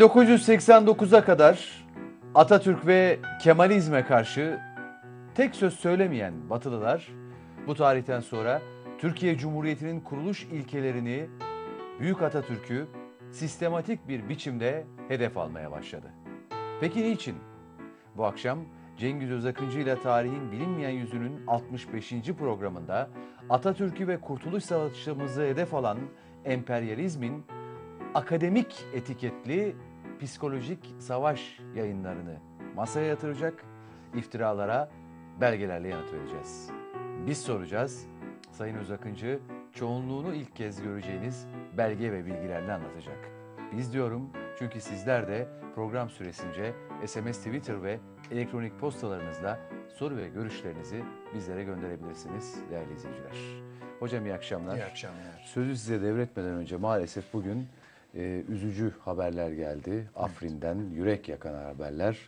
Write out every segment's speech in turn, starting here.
1989'a kadar Atatürk ve Kemalizme karşı tek söz söylemeyen Batılılar bu tarihten sonra Türkiye Cumhuriyeti'nin kuruluş ilkelerini, Büyük Atatürk'ü sistematik bir biçimde hedef almaya başladı. Peki niçin? Bu akşam Cengiz Özakıncı ile Tarihin Bilinmeyen Yüzünün 65. programında Atatürk'ü ve Kurtuluş Savaşımızı hedef alan emperyalizmin akademik etiketli psikolojik savaş yayınlarını masaya yatıracak, iftiralara, belgelerle yanıt vereceğiz. Biz soracağız, Sayın Özakıncı çoğunluğunu ilk kez göreceğiniz belge ve bilgilerle anlatacak. Biz diyorum çünkü sizler de program süresince SMS, Twitter ve elektronik postalarınızla soru ve görüşlerinizi bizlere gönderebilirsiniz değerli izleyiciler. Hocam iyi akşamlar. İyi akşamlar. Sözü size devretmeden önce maalesef bugün e, üzücü haberler geldi. Afrin'den yürek yakan haberler.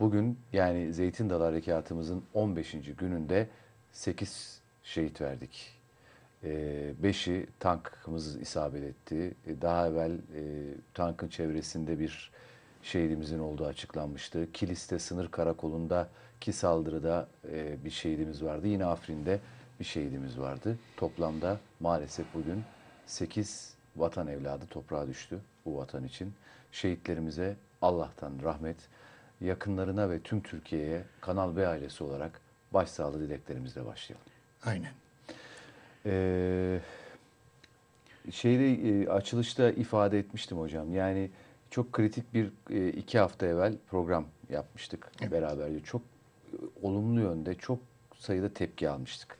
Bugün yani Zeytin Dalı Harekatımızın 15. gününde 8 şehit verdik. 5'i ee, e, tankımız isabet etti. E, daha evvel e, tankın çevresinde bir şehidimizin olduğu açıklanmıştı. Kiliste sınır karakolundaki saldırıda e, bir şehidimiz vardı. Yine Afrin'de bir şehidimiz vardı. Toplamda maalesef bugün 8 vatan evladı toprağa düştü bu vatan için. Şehitlerimize Allah'tan rahmet, yakınlarına ve tüm Türkiye'ye Kanal B ailesi olarak başsağlığı dileklerimizle başlayalım. Aynen. Ee, şeyde e, açılışta ifade etmiştim hocam. Yani çok kritik bir e, iki hafta evvel program yapmıştık evet. beraberce. Çok e, olumlu yönde çok sayıda tepki almıştık.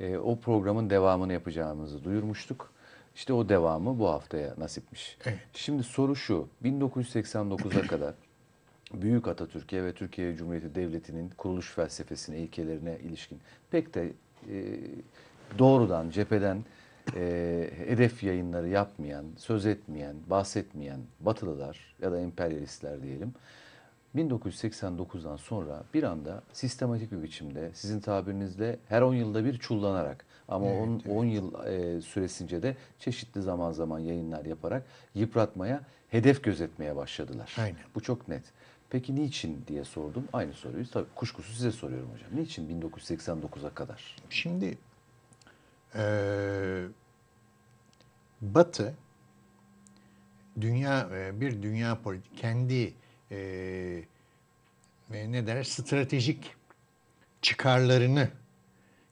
E, o programın devamını yapacağımızı duyurmuştuk. İşte o devamı bu haftaya nasipmiş. Evet. Şimdi soru şu. 1989'a kadar Büyük Atatürk'e ve Türkiye Cumhuriyeti Devleti'nin kuruluş felsefesine, ilkelerine ilişkin pek de e, doğrudan cepheden e, hedef yayınları yapmayan, söz etmeyen, bahsetmeyen Batılılar ya da emperyalistler diyelim. 1989'dan sonra bir anda sistematik bir biçimde sizin tabirinizle her 10 yılda bir çullanarak ama 10 evet, on, evet. On yıl e, süresince de çeşitli zaman zaman yayınlar yaparak yıpratmaya, hedef gözetmeye başladılar. Aynen. Bu çok net. Peki niçin diye sordum. Aynı soruyu tabii kuşkusuz size soruyorum hocam. Niçin 1989'a kadar? Şimdi e, Batı dünya e, bir dünya kendi e, e ne der stratejik çıkarlarını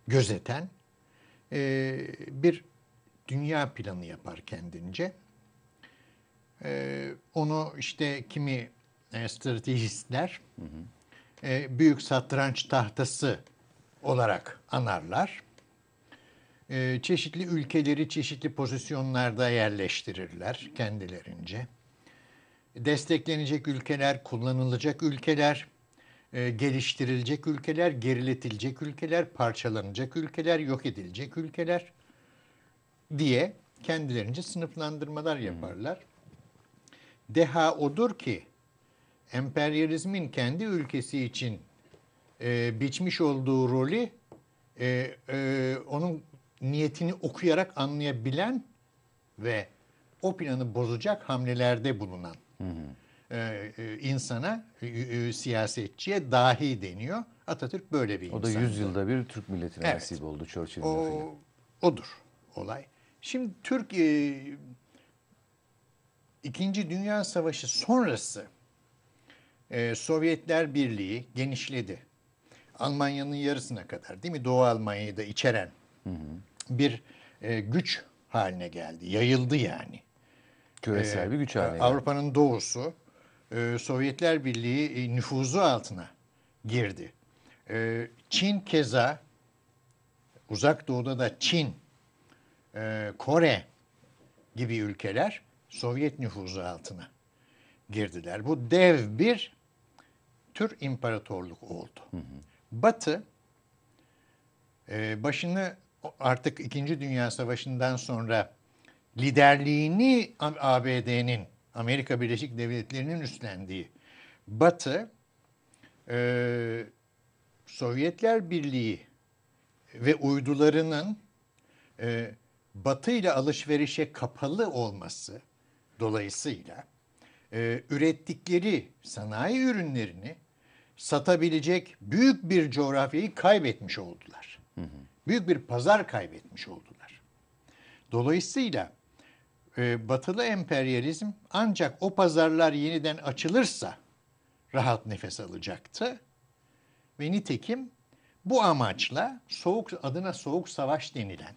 gözeten e, bir dünya planı yapar kendince. E, onu işte kimi e, stratejistler hı hı. E, büyük satranç tahtası olarak anarlar. E, çeşitli ülkeleri çeşitli pozisyonlarda yerleştirirler kendilerince. Desteklenecek ülkeler, kullanılacak ülkeler, e, geliştirilecek ülkeler, geriletilecek ülkeler, parçalanacak ülkeler, yok edilecek ülkeler diye kendilerince sınıflandırmalar yaparlar. Deha odur ki emperyalizmin kendi ülkesi için e, biçmiş olduğu rolü e, e, onun niyetini okuyarak anlayabilen ve o planı bozacak hamlelerde bulunan. Hı hı. E, e, insana, e, e, e, siyasetçiye dahi deniyor. Atatürk böyle bir insan. O da yüzyılda bir Türk milletine evet. nasip oldu Churchill'in o, lafıyla. Odur olay. Şimdi Türk e, İkinci Dünya Savaşı sonrası e, Sovyetler Birliği genişledi. Almanya'nın yarısına kadar değil mi? Doğu Almanya'yı da içeren hı hı. bir e, güç haline geldi. Yayıldı yani. Küresel bir güç haline Avrupa'nın doğusu, e, Sovyetler Birliği e, nüfuzu altına girdi. E, Çin keza uzak doğuda da Çin, e, Kore gibi ülkeler Sovyet nüfuzu altına girdiler. Bu dev bir tür imparatorluk oldu. Hı hı. Batı e, başını artık İkinci Dünya Savaşı'ndan sonra liderliğini ABD'nin Amerika Birleşik Devletleri'nin üstlendiği Batı, e, Sovyetler Birliği ve uydularının e, Batı ile alışverişe kapalı olması dolayısıyla e, ürettikleri sanayi ürünlerini satabilecek büyük bir coğrafyayı kaybetmiş oldular. Hı hı. Büyük bir pazar kaybetmiş oldular. Dolayısıyla e, batılı emperyalizm ancak o pazarlar yeniden açılırsa rahat nefes alacaktı. Ve nitekim bu amaçla soğuk adına soğuk savaş denilen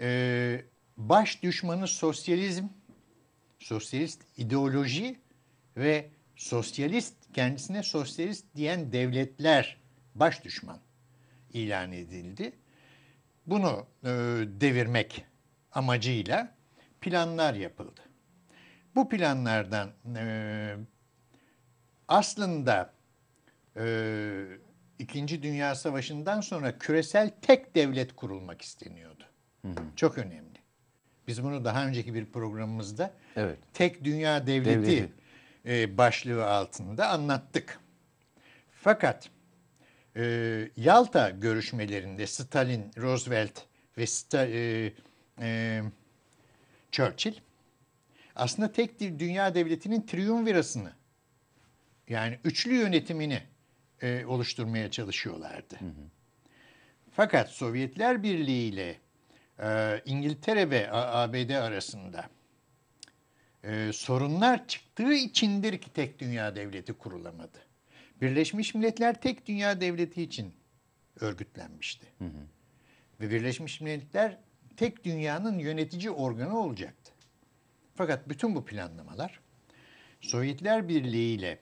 e, baş düşmanı sosyalizm, sosyalist ideoloji ve sosyalist kendisine sosyalist diyen devletler baş düşman ilan edildi. Bunu e, devirmek amacıyla planlar yapıldı. Bu planlardan e, aslında e, İkinci Dünya Savaşı'ndan sonra küresel tek devlet kurulmak isteniyordu. Hı hı. Çok önemli. Biz bunu daha önceki bir programımızda evet. tek dünya devleti, devleti. E, başlığı altında anlattık. Fakat e, Yalta görüşmelerinde Stalin, Roosevelt ve Sta, e, e, Churchill aslında tek dünya devletinin triumvirasını yani üçlü yönetimini e, oluşturmaya çalışıyorlardı. Hı hı. Fakat Sovyetler Birliği ile e, İngiltere ve ABD arasında e, sorunlar çıktığı içindir ki tek dünya devleti kurulamadı. Birleşmiş Milletler tek dünya devleti için örgütlenmişti. Hı hı. Ve Birleşmiş Milletler tek dünyanın yönetici organı olacaktı. Fakat bütün bu planlamalar Sovyetler Birliği ile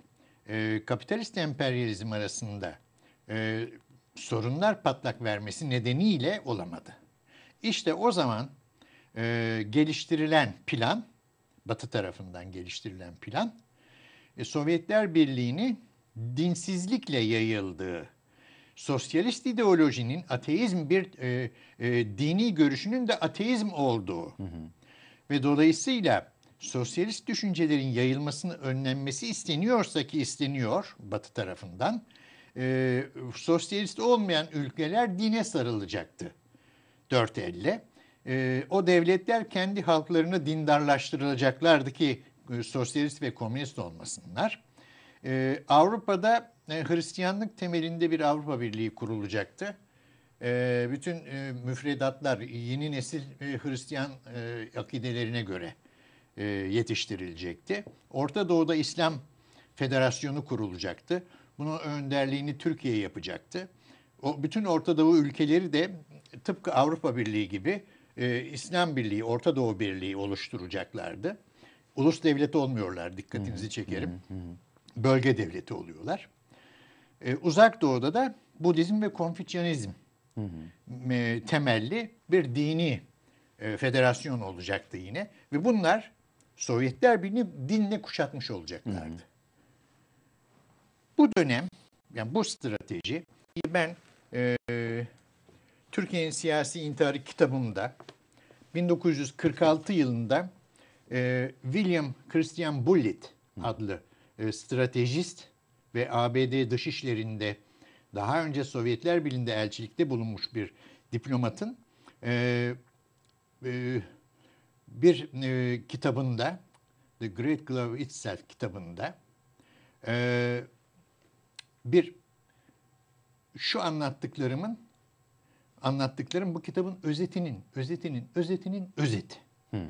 e, kapitalist emperyalizm arasında e, sorunlar patlak vermesi nedeniyle olamadı. İşte o zaman e, geliştirilen plan, Batı tarafından geliştirilen plan, e, Sovyetler Birliği'ni dinsizlikle yayıldığı sosyalist ideolojinin ateizm bir e, e, dini görüşünün de ateizm olduğu hı hı. ve dolayısıyla sosyalist düşüncelerin yayılmasını önlenmesi isteniyorsa ki isteniyor Batı tarafından e, sosyalist olmayan ülkeler dine sarılacaktı dört elle. E, o devletler kendi halklarını dindarlaştırılacaklardı ki e, sosyalist ve komünist olmasınlar. Ee, Avrupa'da e, Hristiyanlık temelinde bir Avrupa Birliği kurulacaktı. E, bütün e, müfredatlar yeni nesil e, Hristiyan e, akidelerine göre e, yetiştirilecekti. Orta Doğu'da İslam Federasyonu kurulacaktı. Bunun önderliğini Türkiye yapacaktı. O, bütün Orta Doğu ülkeleri de tıpkı Avrupa Birliği gibi e, İslam Birliği, Orta Doğu Birliği oluşturacaklardı. Ulus devleti olmuyorlar dikkatinizi çekerim. Hı hı bölge devleti oluyorlar. E, Uzak Doğu'da da Budizm ve Konfüçyanizm E, temelli bir dini e, federasyon olacaktı yine. Ve bunlar Sovyetler Birliği'ni dinle kuşatmış olacaklardı. Hı hı. Bu dönem, yani bu strateji ben e, Türkiye'nin siyasi İntiharı kitabımda 1946 yılında e, William Christian Bullitt adlı e, stratejist ve ABD dışişlerinde daha önce Sovyetler Birliği'nde elçilikte bulunmuş bir diplomatın e, e, bir e, kitabında The Great Glove Itself kitabında e, bir şu anlattıklarımın anlattıklarım bu kitabın özetinin özetinin özetinin özeti. Hmm.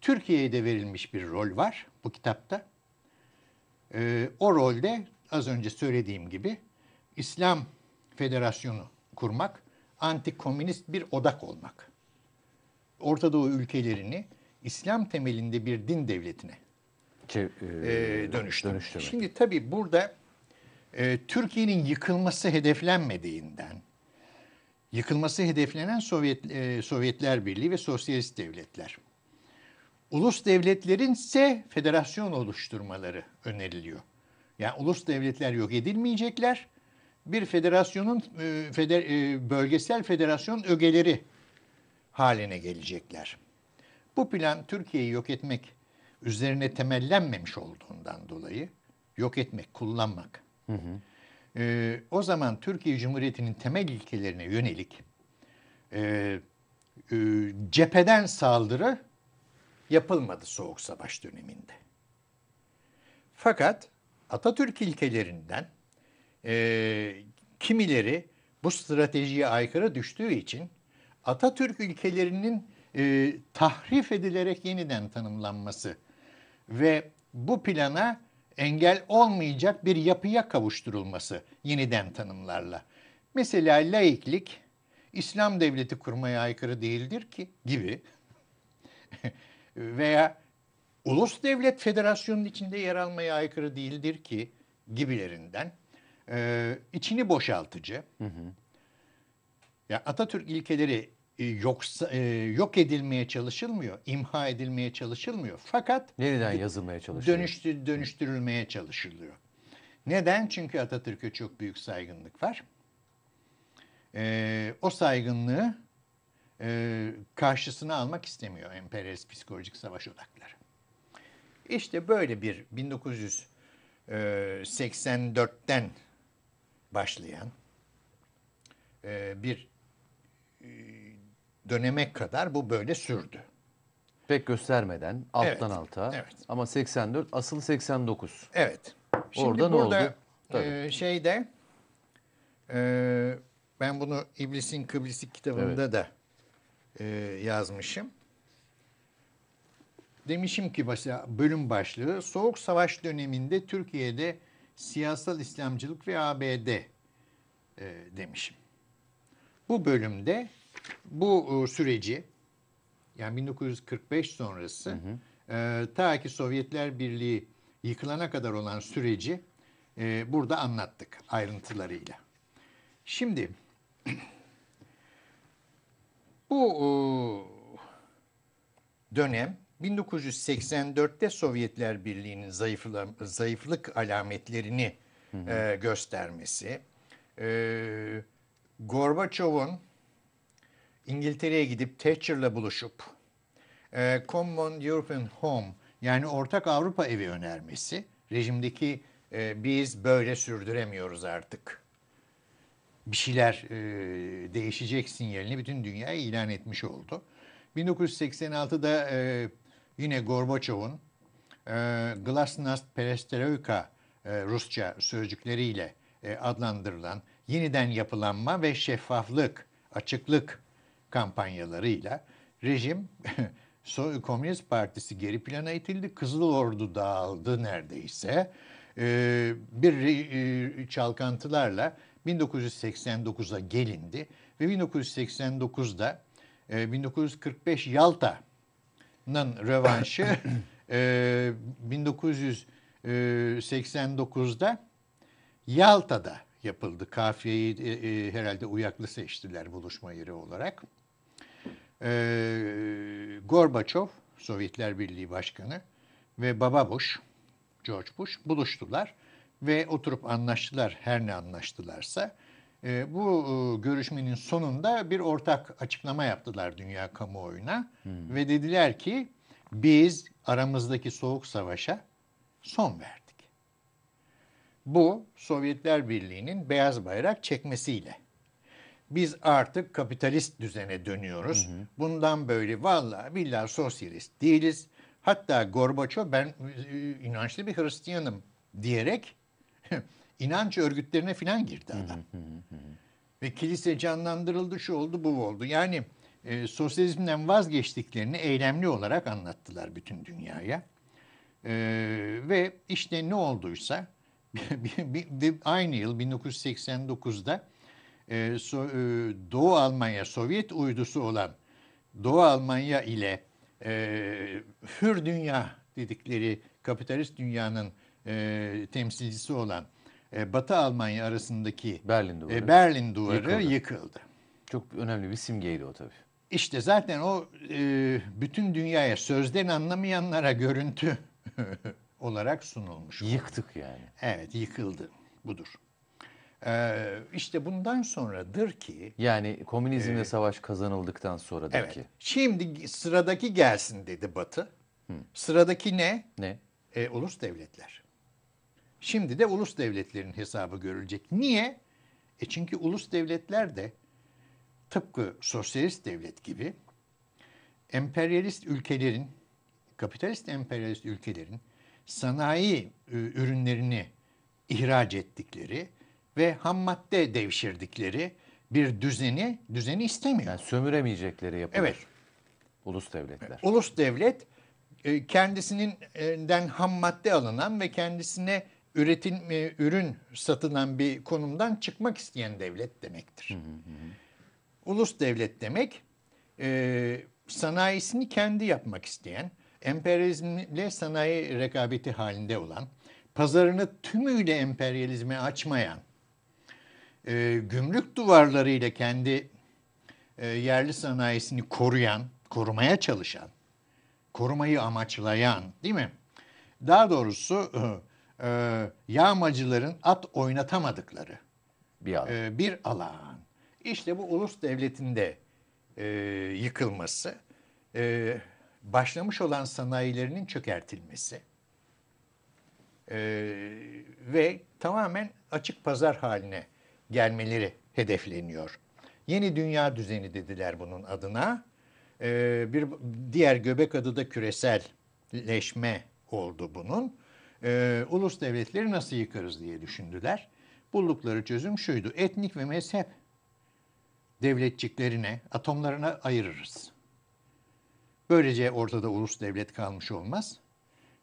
Türkiye'ye de verilmiş bir rol var bu kitapta. E, o rolde az önce söylediğim gibi İslam Federasyonu kurmak, antikomünist bir odak olmak. Orta Doğu ülkelerini İslam temelinde bir din devletine Çev- e, e dönüştürmek. Şimdi tabii burada e, Türkiye'nin yıkılması hedeflenmediğinden, yıkılması hedeflenen Sovyet e, Sovyetler Birliği ve sosyalist devletler Ulus devletlerin ise federasyon oluşturmaları öneriliyor. Yani ulus devletler yok edilmeyecekler. Bir federasyonun e, feder, e, bölgesel federasyon ögeleri haline gelecekler. Bu plan Türkiye'yi yok etmek üzerine temellenmemiş olduğundan dolayı yok etmek, kullanmak. Hı hı. Ee, o zaman Türkiye Cumhuriyeti'nin temel ilkelerine yönelik e, e, cepheden saldırı yapılmadı Soğuk Savaş döneminde. Fakat Atatürk ilkelerinden e, kimileri bu stratejiye aykırı düştüğü için Atatürk ülkelerinin e, tahrif edilerek yeniden tanımlanması ve bu plana engel olmayacak bir yapıya kavuşturulması yeniden tanımlarla. Mesela laiklik İslam devleti kurmaya aykırı değildir ki gibi. veya ulus devlet federasyonun içinde yer almaya aykırı değildir ki gibilerinden e, içini boşaltıcı. Hı hı. Ya Atatürk ilkeleri e, yoksa e, yok edilmeye çalışılmıyor, imha edilmeye çalışılmıyor. Fakat yeniden yazılmaya çalışılıyor. Dönüştür, dönüştürülmeye çalışılıyor. Neden? Çünkü Atatürk'e çok büyük saygınlık var. E, o saygınlığı e, karşısına almak istemiyor emperyalist psikolojik savaş odakları. İşte böyle bir 1984'ten başlayan e, bir e, döneme kadar bu böyle sürdü. Pek göstermeden alttan evet, alta evet. ama 84 asıl 89. Evet. Şimdi Orada burada, ne oldu? E, şeyde e, ben bunu İblis'in Kıbrıs'ı kitabında evet. da e, yazmışım. Demişim ki başa, bölüm başlığı Soğuk Savaş döneminde Türkiye'de siyasal İslamcılık ve ABD e, demişim. Bu bölümde bu e, süreci yani 1945 sonrası hı hı. E, ta ki Sovyetler Birliği yıkılana kadar olan süreci e, burada anlattık ayrıntılarıyla. Şimdi bu e, dönem 1984'te Sovyetler Birliği'nin zayıflık alametlerini hı hı. E, göstermesi, e, Gorbaçov'un İngiltere'ye gidip Thatcher'la buluşup Common European Home yani ortak Avrupa evi önermesi, rejimdeki biz böyle sürdüremiyoruz artık bir şeyler e, değişecek sinyalini bütün dünya ilan etmiş oldu. 1986'da e, yine Gorbaçov'un e, Glasnost Perestroika e, Rusça sözcükleriyle e, adlandırılan yeniden yapılanma ve şeffaflık, açıklık kampanyalarıyla rejim so Komünist Partisi geri plana itildi. Kızıl Ordu dağıldı neredeyse. E, bir e, çalkantılarla 1989'a gelindi ve 1989'da 1945 e, Yalta'nın rövanşı 1989'da e, Yalta'da yapıldı. Kafiyeyi e, herhalde uyaklı seçtiler buluşma yeri olarak. Gorbaçov, Sovyetler Birliği Başkanı ve Baba Bush, George Bush buluştular ve oturup anlaştılar her ne anlaştılarsa. E, bu e, görüşmenin sonunda bir ortak açıklama yaptılar dünya kamuoyuna hmm. ve dediler ki biz aramızdaki soğuk savaşa son verdik. Bu Sovyetler Birliği'nin beyaz bayrak çekmesiyle. Biz artık kapitalist düzene dönüyoruz. Hı Bundan böyle vallahi billahi sosyalist değiliz. Hatta Gorbaço ben e, inançlı bir Hristiyanım diyerek inanç örgütlerine filan girdi adam. Ve kilise canlandırıldı, şu oldu, bu oldu. Yani e, sosyalizmden vazgeçtiklerini eylemli olarak anlattılar bütün dünyaya. E, ve işte ne olduysa aynı yıl 1989'da e, so, e, Doğu Almanya Sovyet uydusu olan Doğu Almanya ile e, hür dünya dedikleri kapitalist dünyanın e, temsilcisi olan e, Batı Almanya arasındaki Berlin e, Duvarı, e, Berlin Duvarı yıkıldı. yıkıldı. Çok önemli bir simgeydi o tabii. İşte zaten o e, bütün dünyaya sözden anlamayanlara görüntü olarak sunulmuş. Yıktık yani. Evet yıkıldı budur. Ee, işte bundan sonradır ki... Yani komünizmle e, savaş kazanıldıktan sonradır evet, ki. Şimdi sıradaki gelsin dedi Batı. Hı. Sıradaki ne? Ne? E, ulus devletler. Şimdi de ulus devletlerin hesabı görülecek. Niye? E çünkü ulus devletler de tıpkı sosyalist devlet gibi emperyalist ülkelerin, kapitalist emperyalist ülkelerin sanayi ürünlerini ihraç ettikleri ve ham madde devşirdikleri bir düzeni düzeni istemiyor. Yani sömüremeyecekleri yapıyor. Evet. Ulus devletler. Ulus devlet e, kendisinden ham madde alınan ve kendisine üretim e, ürün satılan bir konumdan çıkmak isteyen devlet demektir. Hı hı Ulus devlet demek e, sanayisini kendi yapmak isteyen, emperyalizmle sanayi rekabeti halinde olan, pazarını tümüyle emperyalizme açmayan, e, gümrük duvarlarıyla kendi e, yerli sanayisini koruyan, korumaya çalışan, korumayı amaçlayan değil mi? Daha doğrusu e, yağmacıların at oynatamadıkları bir alan. E, bir alan. İşte bu ulus devletinde e, yıkılması, e, başlamış olan sanayilerinin çökertilmesi e, ve tamamen açık pazar haline gelmeleri hedefleniyor. Yeni dünya düzeni dediler bunun adına. E, bir diğer göbek adı da küreselleşme oldu bunun e, ulus devletleri nasıl yıkarız diye düşündüler. Buldukları çözüm şuydu. Etnik ve mezhep devletçiklerine, atomlarına ayırırız. Böylece ortada ulus devlet kalmış olmaz.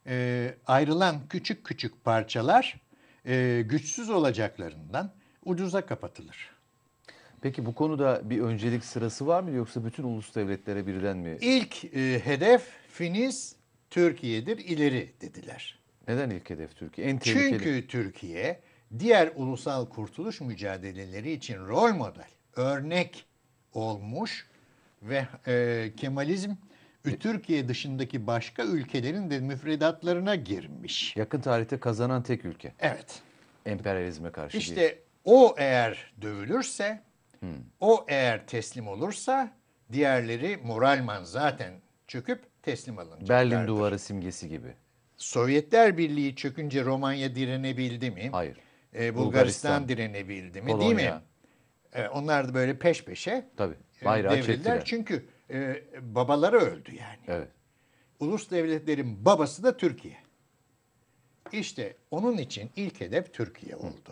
E, ayrılan küçük küçük parçalar e, güçsüz olacaklarından ucuza kapatılır. Peki bu konuda bir öncelik sırası var mı yoksa bütün ulus devletlere birden mi? İlk e, hedef Finiz Türkiye'dir ileri dediler. Neden ilk hedef Türkiye? En tehlikeli. Çünkü Türkiye diğer ulusal kurtuluş mücadeleleri için rol model, örnek olmuş ve e, Kemalizm e, Türkiye dışındaki başka ülkelerin de müfredatlarına girmiş. Yakın tarihte kazanan tek ülke. Evet. Emperyalizme karşı. İşte değil. o eğer dövülürse, hmm. o eğer teslim olursa diğerleri moralman zaten çöküp teslim alınacak. Berlin duvarı simgesi gibi. Sovyetler Birliği çökünce Romanya direnebildi mi? Hayır. Ee, Bulgaristan, Bulgaristan direnebildi mi? Polonya. Değil mi? Ee, onlar da böyle peş peşe Tabii, e, bayrağı çektiler. Çünkü e, babaları öldü yani. Evet. Ulus devletlerin babası da Türkiye. İşte onun için ilk hedef Türkiye oldu. Hı.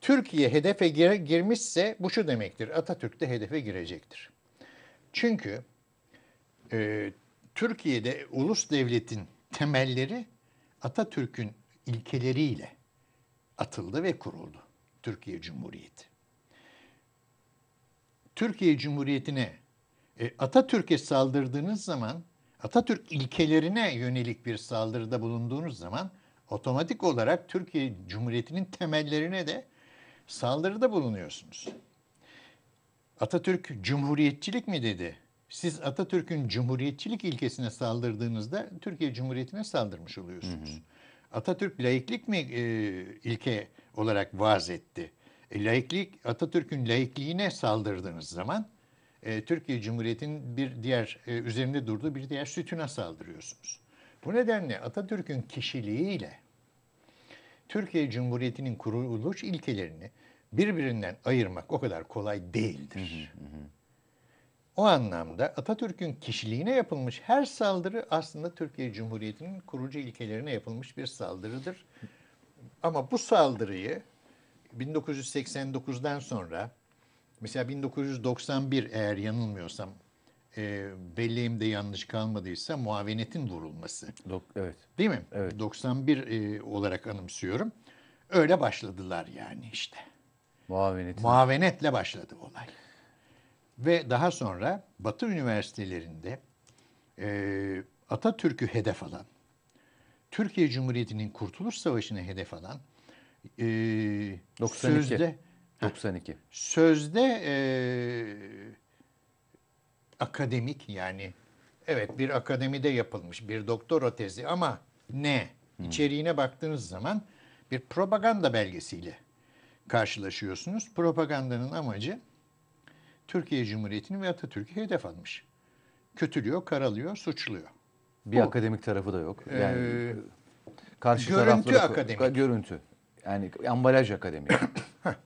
Türkiye hedefe gir girmişse bu şu demektir. Atatürk de hedefe girecektir. Çünkü e, Türkiye'de ulus devletin temelleri Atatürk'ün ilkeleriyle atıldı ve kuruldu Türkiye Cumhuriyeti. Türkiye Cumhuriyeti'ne e, Atatürk'e saldırdığınız zaman, Atatürk ilkelerine yönelik bir saldırıda bulunduğunuz zaman otomatik olarak Türkiye Cumhuriyeti'nin temellerine de saldırıda bulunuyorsunuz. Atatürk cumhuriyetçilik mi dedi? siz Atatürk'ün cumhuriyetçilik ilkesine saldırdığınızda Türkiye Cumhuriyeti'ne saldırmış oluyorsunuz. Hı hı. Atatürk laiklik mi e, ilke olarak vaz etti? E, laiklik Atatürk'ün laikliğine saldırdığınız zaman e, Türkiye Cumhuriyeti'nin bir diğer e, üzerinde durduğu bir diğer sütuna saldırıyorsunuz. Bu nedenle Atatürk'ün kişiliğiyle Türkiye Cumhuriyeti'nin kuruluş ilkelerini birbirinden ayırmak o kadar kolay değildir. Hı hı hı. O anlamda Atatürk'ün kişiliğine yapılmış her saldırı aslında Türkiye Cumhuriyeti'nin kurucu ilkelerine yapılmış bir saldırıdır. Ama bu saldırıyı 1989'dan sonra mesela 1991 eğer yanılmıyorsam e, belleğimde yanlış kalmadıysa muavenetin vurulması. Dok, evet. Değil mi? Evet. 91 e, olarak anımsıyorum. Öyle başladılar yani işte. Muavenetin. Muavenetle başladı olay. Ve daha sonra Batı üniversitelerinde e, Atatürk'ü hedef alan, Türkiye Cumhuriyeti'nin Kurtuluş Savaşı'nı hedef alan e, 92. sözde 92. sözde e, akademik yani evet bir akademide yapılmış bir doktora tezi ama ne? Hmm. baktığınız zaman bir propaganda belgesiyle karşılaşıyorsunuz. Propagandanın amacı Türkiye Cumhuriyeti'ni ve Atatürk'ü hedef almış. Kötülüyor, karalıyor, suçluyor. Bir Bu. akademik tarafı da yok. Ee, yani ee, karşı görüntü tarafları, akademik. Görüntü. Yani ambalaj akademik.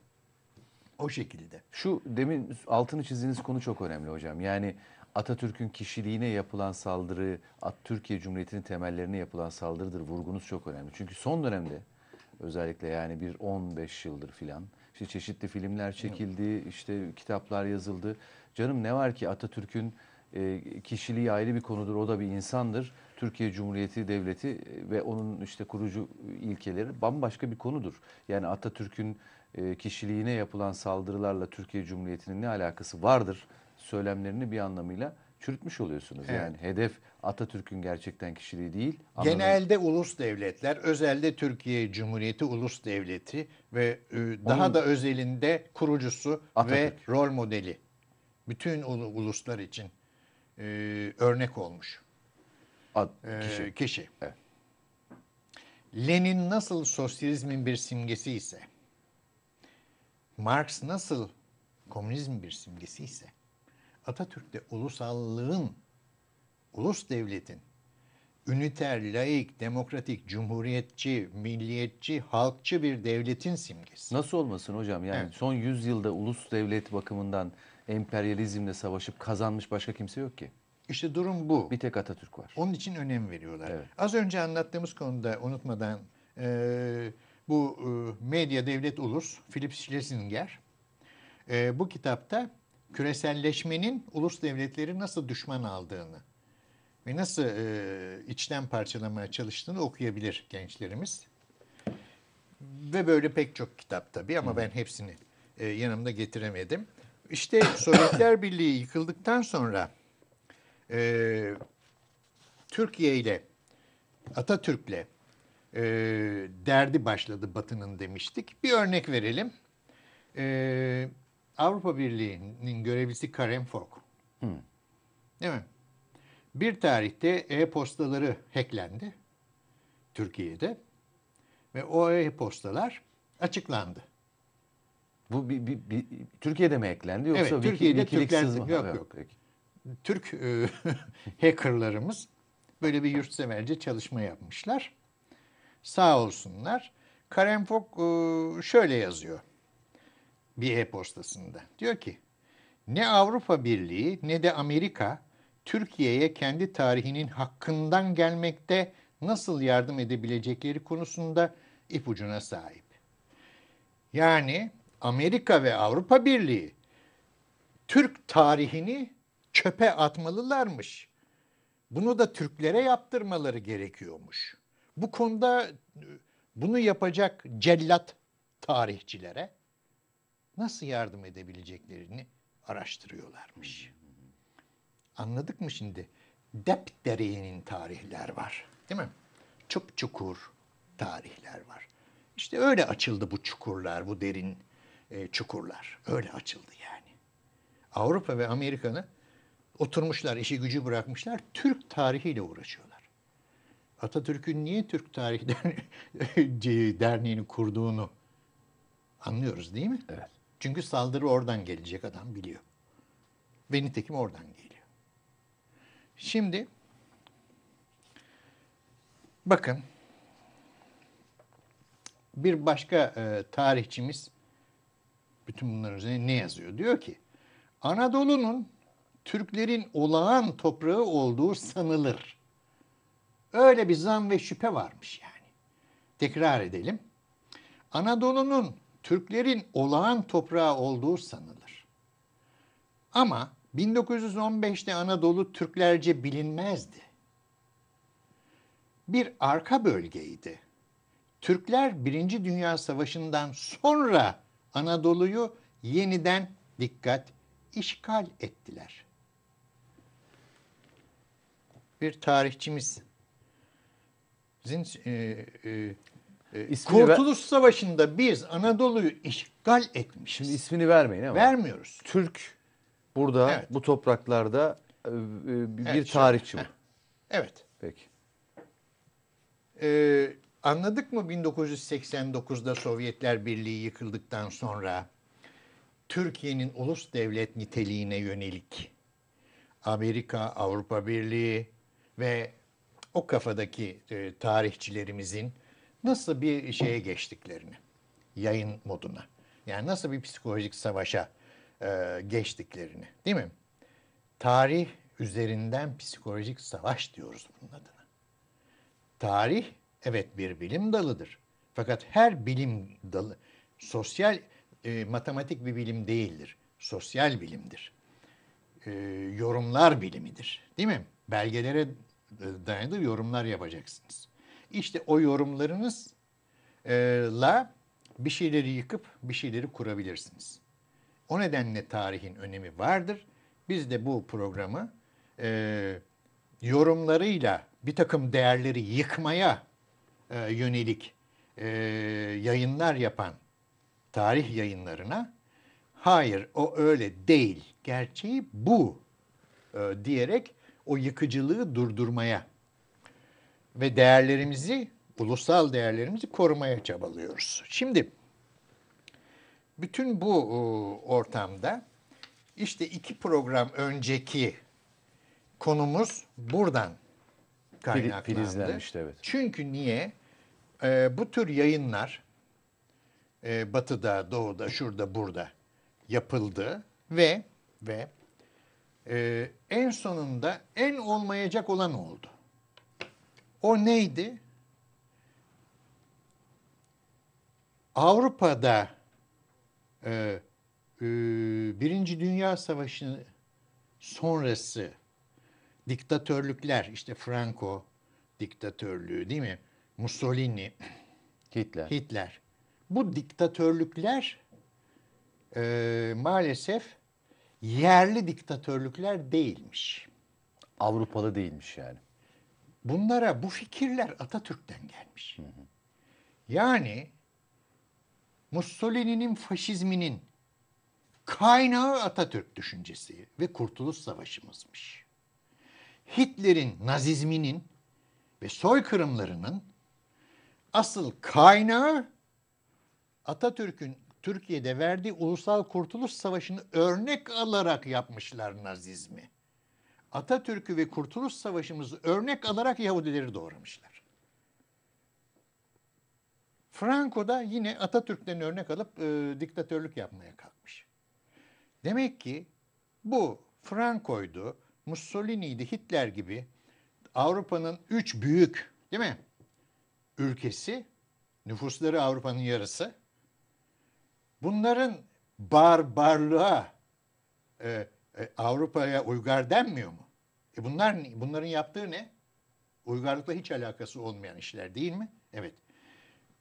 o şekilde. Şu demin altını çizdiğiniz konu çok önemli hocam. Yani Atatürk'ün kişiliğine yapılan saldırı, Türkiye Cumhuriyeti'nin temellerine yapılan saldırıdır. Vurgunuz çok önemli. Çünkü son dönemde özellikle yani bir 15 yıldır filan işte çeşitli filmler çekildi, işte kitaplar yazıldı. Canım ne var ki Atatürk'ün e, kişiliği ayrı bir konudur. O da bir insandır. Türkiye Cumhuriyeti Devleti e, ve onun işte kurucu ilkeleri bambaşka bir konudur. Yani Atatürk'ün e, kişiliğine yapılan saldırılarla Türkiye Cumhuriyeti'nin ne alakası vardır söylemlerini bir anlamıyla çürütmüş oluyorsunuz. Evet. Yani hedef Atatürk'ün gerçekten kişiliği değil. Anlamı... Genelde ulus devletler, özelde Türkiye Cumhuriyeti ulus devleti ve e, daha Onun... da özelinde kurucusu Atatürk. ve rol modeli. Bütün uluslar için e, örnek olmuş. Ad, e, kişi. E, kişi. Evet. Lenin nasıl sosyalizmin bir simgesi ise, Marx nasıl komünizmin bir simgesi ise, Atatürk'te ulusallığın, ulus devletin üniter, laik, demokratik, cumhuriyetçi, milliyetçi, halkçı bir devletin simgesi. Nasıl olmasın hocam? Yani evet. son yüzyılda ulus devlet bakımından emperyalizmle savaşıp kazanmış başka kimse yok ki. İşte durum bu. Bir tek Atatürk var. Onun için önem veriyorlar. Evet. Az önce anlattığımız konuda unutmadan e, bu e, medya devlet ulus Philip Schlesinger e, bu kitapta küreselleşmenin ulus devletleri nasıl düşman aldığını ve nasıl e, içten parçalamaya çalıştığını okuyabilir gençlerimiz. Ve böyle pek çok kitap tabii ama ben hepsini e, yanımda getiremedim. İşte Sovyetler Birliği yıkıldıktan sonra e, Türkiye ile Atatürk'le e, derdi başladı Batı'nın demiştik. Bir örnek verelim. E, Avrupa Birliği'nin görevlisi Karen Fock. Hmm. Değil mi? Bir tarihte e-postaları hacklendi Türkiye'de ve o e-postalar açıklandı. Bu bir, bir, bir, Türkiye'de mi eklendi yoksa evet, Türkiye'de Wikileaks'ız mı? Yok yok. yok. Türk e, hackerlarımız böyle bir yurtseverce çalışma yapmışlar. Sağ olsunlar. Karen Fock e, şöyle yazıyor bir e-postasında. Diyor ki ne Avrupa Birliği ne de Amerika Türkiye'ye kendi tarihinin hakkından gelmekte nasıl yardım edebilecekleri konusunda ipucuna sahip. Yani Amerika ve Avrupa Birliği Türk tarihini çöpe atmalılarmış. Bunu da Türklere yaptırmaları gerekiyormuş. Bu konuda bunu yapacak cellat tarihçilere nasıl yardım edebileceklerini araştırıyorlarmış. Anladık mı şimdi? Dep dereğinin tarihler var. Değil mi? Çok çukur tarihler var. İşte öyle açıldı bu çukurlar, bu derin e, çukurlar. Öyle açıldı yani. Avrupa ve Amerika'nın oturmuşlar, işi gücü bırakmışlar. Türk tarihiyle uğraşıyorlar. Atatürk'ün niye Türk Tarihi Derneği'ni kurduğunu anlıyoruz değil mi? Evet. Çünkü saldırı oradan gelecek adam biliyor. Ve nitekim oradan geliyor. Şimdi bakın bir başka e, tarihçimiz bütün bunların üzerine ne yazıyor? Diyor ki Anadolu'nun Türklerin olağan toprağı olduğu sanılır. Öyle bir zan ve şüphe varmış yani. Tekrar edelim. Anadolu'nun Türklerin olağan toprağı olduğu sanılır. Ama 1915'te Anadolu Türklerce bilinmezdi. Bir arka bölgeydi. Türkler Birinci Dünya Savaşı'ndan sonra Anadolu'yu yeniden dikkat işgal ettiler. Bir tarihçimiz Zin, e, e, e, Kurtuluş ver... Savaşı'nda biz Anadolu'yu işgal etmişiz. Şimdi ismini vermeyin ama. Vermiyoruz. Türk burada evet. bu topraklarda e, e, bir evet, tarihçi bu. Evet. Peki. Ee, anladık mı 1989'da Sovyetler Birliği yıkıldıktan sonra Türkiye'nin ulus devlet niteliğine yönelik Amerika, Avrupa Birliği ve o kafadaki e, tarihçilerimizin nasıl bir şeye geçtiklerini, yayın moduna. Yani nasıl bir psikolojik savaşa e, geçtiklerini değil mi? Tarih üzerinden psikolojik savaş diyoruz bunun adına. Tarih evet bir bilim dalıdır. Fakat her bilim dalı sosyal, e, matematik bir bilim değildir. Sosyal bilimdir. E, yorumlar bilimidir değil mi? Belgelere e, dayanır yorumlar yapacaksınız. İşte o yorumlarınızla e, bir şeyleri yıkıp bir şeyleri kurabilirsiniz. O nedenle tarihin önemi vardır. Biz de bu programı e, yorumlarıyla bir takım değerleri yıkmaya e, yönelik e, yayınlar yapan tarih yayınlarına hayır o öyle değil gerçeği bu e, diyerek o yıkıcılığı durdurmaya ve değerlerimizi, ulusal değerlerimizi korumaya çabalıyoruz. Şimdi bütün bu e, ortamda işte iki program önceki konumuz buradan kaynaklandı. evet. Çünkü niye? Ee, bu tür yayınlar e, batıda, doğuda, şurada, burada yapıldı ve ve e, en sonunda en olmayacak olan oldu. O neydi? Avrupa'da e, e, Birinci Dünya Savaşı'nın sonrası diktatörlükler, işte Franco diktatörlüğü değil mi? Mussolini, Hitler. Hitler. Bu diktatörlükler e, maalesef yerli diktatörlükler değilmiş. Avrupalı değilmiş yani. Bunlara bu fikirler Atatürk'ten gelmiş. Hı hı. Yani Mussolini'nin faşizminin kaynağı Atatürk düşüncesi ve Kurtuluş Savaşı'mızmış. Hitler'in nazizminin ve soykırımlarının asıl kaynağı Atatürk'ün Türkiye'de verdiği Ulusal Kurtuluş Savaşı'nı örnek alarak yapmışlar nazizmi. Atatürk'ü ve Kurtuluş Savaşı'mızı örnek alarak Yahudileri doğramışlar. Franco da yine Atatürk'ten örnek alıp e, diktatörlük yapmaya kalkmış. Demek ki bu Franco'ydu, Mussolini'ydi, Hitler gibi Avrupa'nın üç büyük değil mi? Ülkesi, nüfusları Avrupa'nın yarısı. Bunların barbarlığa, e, e, Avrupa'ya uygar denmiyor mu? E bunlar bunların yaptığı ne? Uygarlıkla hiç alakası olmayan işler değil mi? Evet.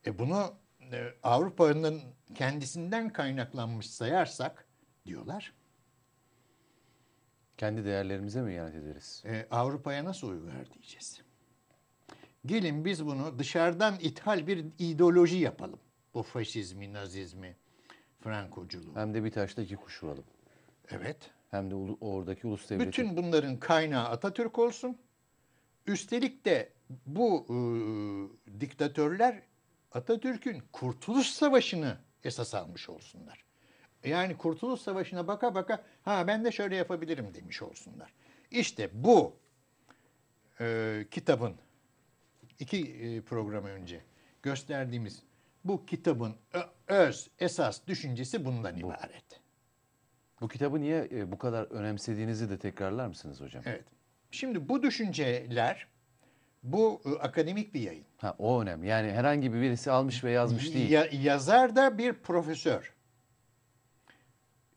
E bunu e, Avrupa'nın kendisinden kaynaklanmış sayarsak diyorlar. Kendi değerlerimize mi ihanet ederiz? E, Avrupa'ya nasıl uygar diyeceğiz? Gelin biz bunu dışarıdan ithal bir ideoloji yapalım. Bu faşizmi, nazizmi, frankoculuğu. Hem de bir taşla iki kuş vuralım. Evet hem de oradaki ulus devleti. Bütün bunların kaynağı Atatürk olsun. Üstelik de bu e, diktatörler Atatürk'ün Kurtuluş Savaşı'nı esas almış olsunlar. Yani Kurtuluş Savaşı'na baka baka ha ben de şöyle yapabilirim demiş olsunlar. İşte bu e, kitabın iki e, program önce gösterdiğimiz bu kitabın ö, e, öz esas düşüncesi bundan bu. ibaret. Bu kitabı niye e, bu kadar önemsediğinizi de tekrarlar mısınız hocam? Evet. Şimdi bu düşünceler bu e, akademik bir yayın. Ha, o önemli. Yani herhangi bir birisi almış ve yazmış değil. Ya, yazar da bir profesör.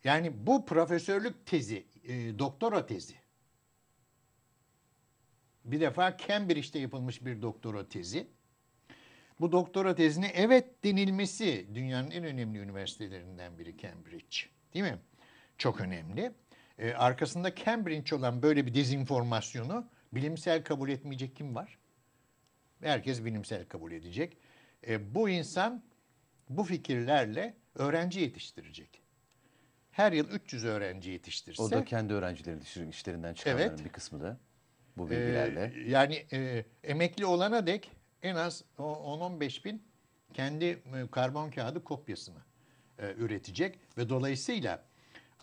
Yani bu profesörlük tezi, e, doktora tezi. Bir defa Cambridge'de yapılmış bir doktora tezi. Bu doktora tezine evet denilmesi dünyanın en önemli üniversitelerinden biri Cambridge. Değil mi? çok önemli. E, arkasında Cambridge olan böyle bir dezinformasyonu bilimsel kabul etmeyecek kim var? Herkes bilimsel kabul edecek. E, bu insan bu fikirlerle öğrenci yetiştirecek. Her yıl 300 öğrenci yetiştirse. O da kendi öğrencilerini işlerinden çıkanların evet, bir kısmı da bu ee, bilgilerle. E, yani e, emekli olana dek en az 10-15 bin kendi e, karbon kağıdı kopyasını e, üretecek ve dolayısıyla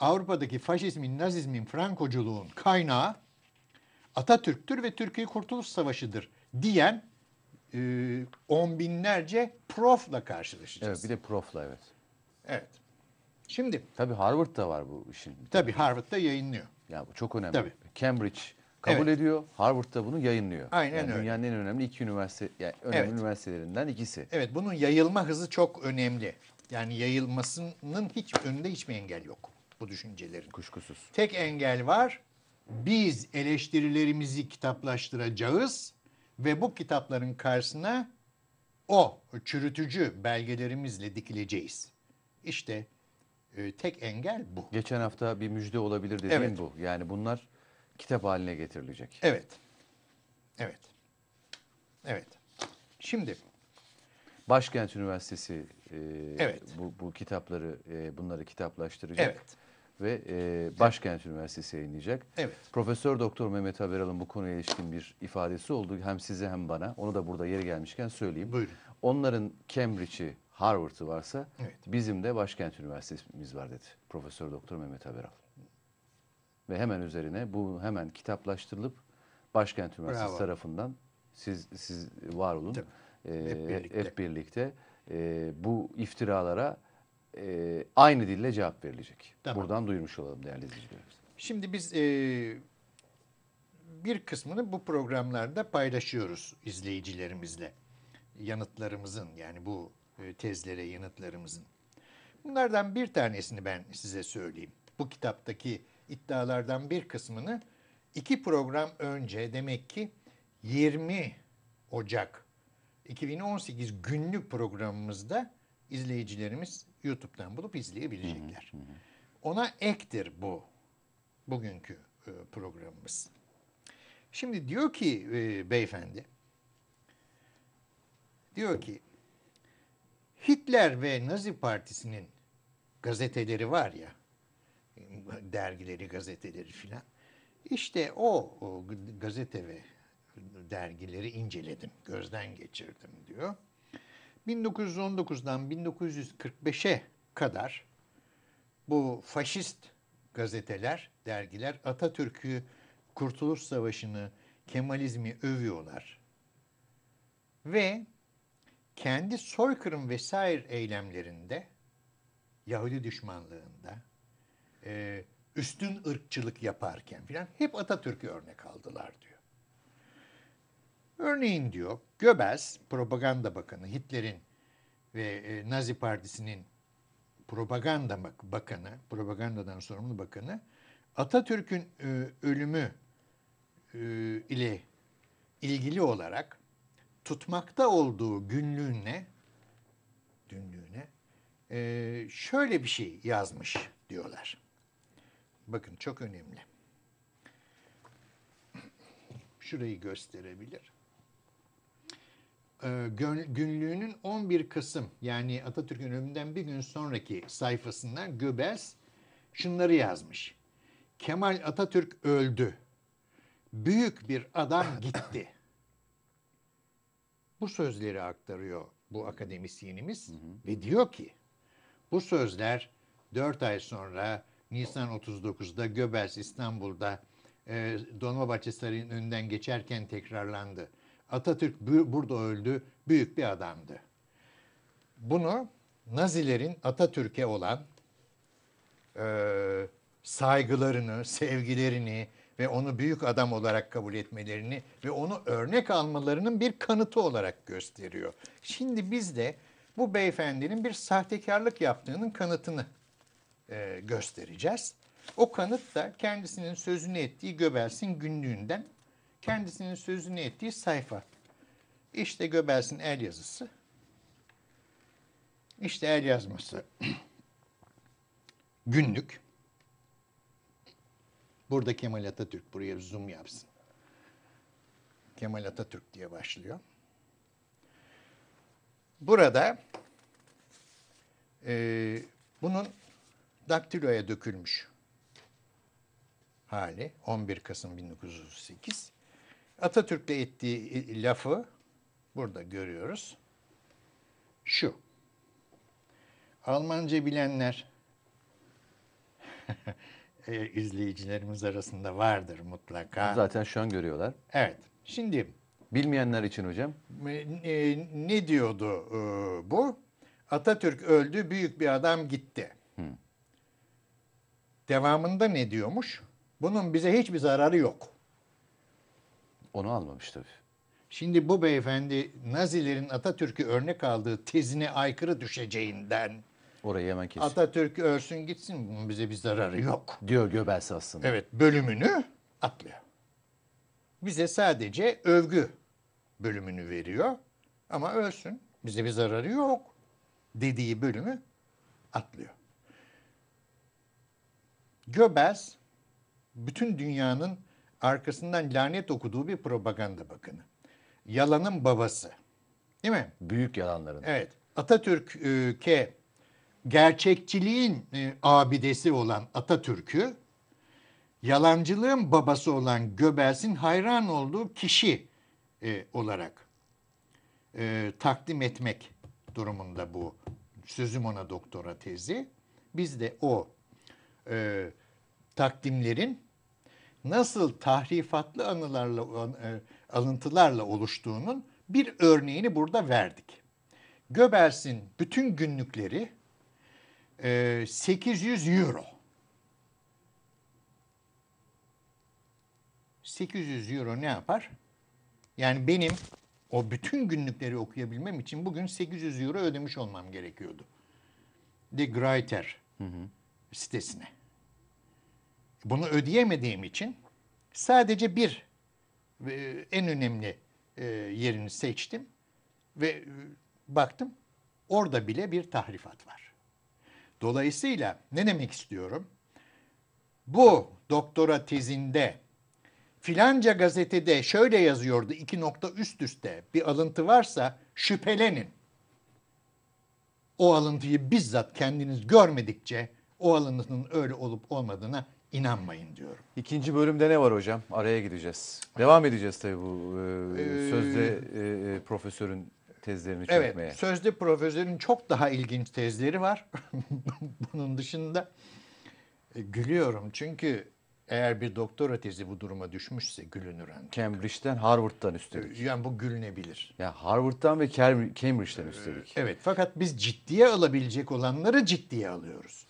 Avrupa'daki faşizmin, nazizmin, frankoculuğun kaynağı Atatürk'tür ve Türkiye Kurtuluş Savaşı'dır diyen e, on binlerce profla karşılaşacağız. Evet, bir de profla evet. Evet. Şimdi tabii Harvard'da var bu işin. Tabii Harvard'da yayınlıyor. Ya bu çok önemli. Tabii. Cambridge kabul evet. ediyor. Harvard'da bunu yayınlıyor. Aynen yani öyle. Dünyanın en önemli iki üniversite yani önemli evet. üniversitelerinden ikisi. Evet, bunun yayılma hızı çok önemli. Yani yayılmasının hiç önünde hiçbir engel yok bu düşüncelerin. Kuşkusuz. Tek engel var. Biz eleştirilerimizi kitaplaştıracağız ve bu kitapların karşısına o çürütücü belgelerimizle dikileceğiz. İşte e, tek engel bu. Geçen hafta bir müjde olabilir dediğim evet. bu. Yani bunlar kitap haline getirilecek. Evet. Evet. Evet. Şimdi Başkent Üniversitesi e, evet. bu, bu kitapları e, bunları kitaplaştıracak. Evet ve e, Başkent Üniversitesi yayınlayacak. Evet. Profesör Doktor Mehmet Haberal'ın bu konuya ilişkin bir ifadesi oldu hem size hem bana. Onu da burada yeri gelmişken söyleyeyim. Buyurun. Onların Cambridge'i, Harvard'ı varsa evet. bizim de Başkent Üniversitesi'miz var dedi Profesör Doktor Mehmet Haberal. Ve hemen üzerine bu hemen kitaplaştırılıp Başkent Üniversitesi Bravo. tarafından siz siz var olun. Tabii. Ee, hep birlikte, hep birlikte e, bu iftiralara e, aynı dille cevap verilecek. Tamam. Buradan duyurmuş olalım değerli izleyicilerimiz. Şimdi biz e, bir kısmını bu programlarda paylaşıyoruz izleyicilerimizle. Yanıtlarımızın yani bu e, tezlere yanıtlarımızın. Bunlardan bir tanesini ben size söyleyeyim. Bu kitaptaki iddialardan bir kısmını iki program önce demek ki 20 Ocak 2018 günlük programımızda izleyicilerimiz YouTube'dan bulup izleyebilecekler. Ona ektir bu bugünkü e, programımız. Şimdi diyor ki e, beyefendi, diyor ki Hitler ve Nazi Partisi'nin gazeteleri var ya, dergileri, gazeteleri filan. İşte o, o gazete ve dergileri inceledim, gözden geçirdim diyor. 1919'dan 1945'e kadar bu faşist gazeteler, dergiler Atatürk'ü, Kurtuluş Savaşı'nı, Kemalizmi övüyorlar. Ve kendi soykırım vesaire eylemlerinde, Yahudi düşmanlığında, e, üstün ırkçılık yaparken filan hep Atatürk'ü örnek aldılar diyor. Örneğin diyor Göbels propaganda bakanı Hitler'in ve e, Nazi Partisi'nin propaganda bakanı, propagandadan sorumlu bakanı Atatürk'ün e, ölümü e, ile ilgili olarak tutmakta olduğu günlüğüne günlüğüne e, şöyle bir şey yazmış diyorlar. Bakın çok önemli. Şurayı gösterebilir. E, günlüğünün 11 Kasım yani Atatürk'ün ölümünden bir gün sonraki sayfasından Göbels şunları yazmış. Kemal Atatürk öldü. Büyük bir adam gitti. Bu sözleri aktarıyor bu akademisyenimiz hı hı. ve diyor ki bu sözler 4 ay sonra Nisan 39'da Göbels İstanbul'da e, Dolmabahçe Sarayı'nın önünden geçerken tekrarlandı. Atatürk burada öldü, büyük bir adamdı. Bunu Nazilerin Atatürk'e olan e, saygılarını, sevgilerini ve onu büyük adam olarak kabul etmelerini ve onu örnek almalarının bir kanıtı olarak gösteriyor. Şimdi biz de bu beyefendinin bir sahtekarlık yaptığının kanıtını e, göstereceğiz. O kanıt da kendisinin sözünü ettiği Göbels'in günlüğünden kendisinin sözünü ettiği sayfa. İşte Göbels'in el yazısı. İşte el yazması. Günlük. Burada Kemal Atatürk buraya zoom yapsın. Kemal Atatürk diye başlıyor. Burada e, bunun daktiloya dökülmüş hali 11 Kasım 1908. Atatürk'le ettiği lafı burada görüyoruz. Şu. Almanca bilenler e, izleyicilerimiz arasında vardır mutlaka. Zaten şu an görüyorlar. Evet. Şimdi bilmeyenler için hocam. E, ne diyordu e, bu? Atatürk öldü, büyük bir adam gitti. Hı. Devamında ne diyormuş? Bunun bize hiçbir zararı yok. Onu almamış tabii. Şimdi bu beyefendi Nazilerin Atatürk'ü örnek aldığı tezine aykırı düşeceğinden Orayı hemen kesin. Atatürk örsün gitsin bunun bize bir zararı yok. Diyor Göbels aslında. Evet bölümünü atlıyor. Bize sadece övgü bölümünü veriyor ama ölsün bize bir zararı yok dediği bölümü atlıyor. Göbels bütün dünyanın arkasından lanet okuduğu bir propaganda bakanı. Yalanın babası. Değil mi? Büyük yalanların. Evet. Atatürk'e gerçekçiliğin e, abidesi olan Atatürk'ü yalancılığın babası olan Göbels'in hayran olduğu kişi e, olarak e, takdim etmek durumunda bu sözüm ona doktora tezi. Biz de o e, takdimlerin nasıl tahrifatlı anılarla e, alıntılarla oluştuğunun bir örneğini burada verdik. Göbels'in bütün günlükleri 800 e, euro. 800 euro ne yapar? Yani benim o bütün günlükleri okuyabilmem için bugün 800 euro ödemiş olmam gerekiyordu. The Gruyter hı hı. sitesine. Bunu ödeyemediğim için sadece bir e, en önemli e, yerini seçtim ve e, baktım orada bile bir tahrifat var. Dolayısıyla ne demek istiyorum? Bu doktora tezinde filanca gazetede şöyle yazıyordu iki nokta üst üste bir alıntı varsa şüphelenin. O alıntıyı bizzat kendiniz görmedikçe o alıntının öyle olup olmadığına inanmayın diyorum. İkinci bölümde ne var hocam? Araya gideceğiz. Devam edeceğiz tabii bu e, ee, sözde e, e, profesörün tezlerini evet, Evet, sözde profesörün çok daha ilginç tezleri var. Bunun dışında e, gülüyorum çünkü eğer bir doktora tezi bu duruma düşmüşse gülünür hani. Cambridge'den Harvard'dan üstelik. E, yani bu gülünebilir. Ya yani Harvard'dan ve Cambridge'den üstelik. Evet fakat biz ciddiye alabilecek olanları ciddiye alıyoruz.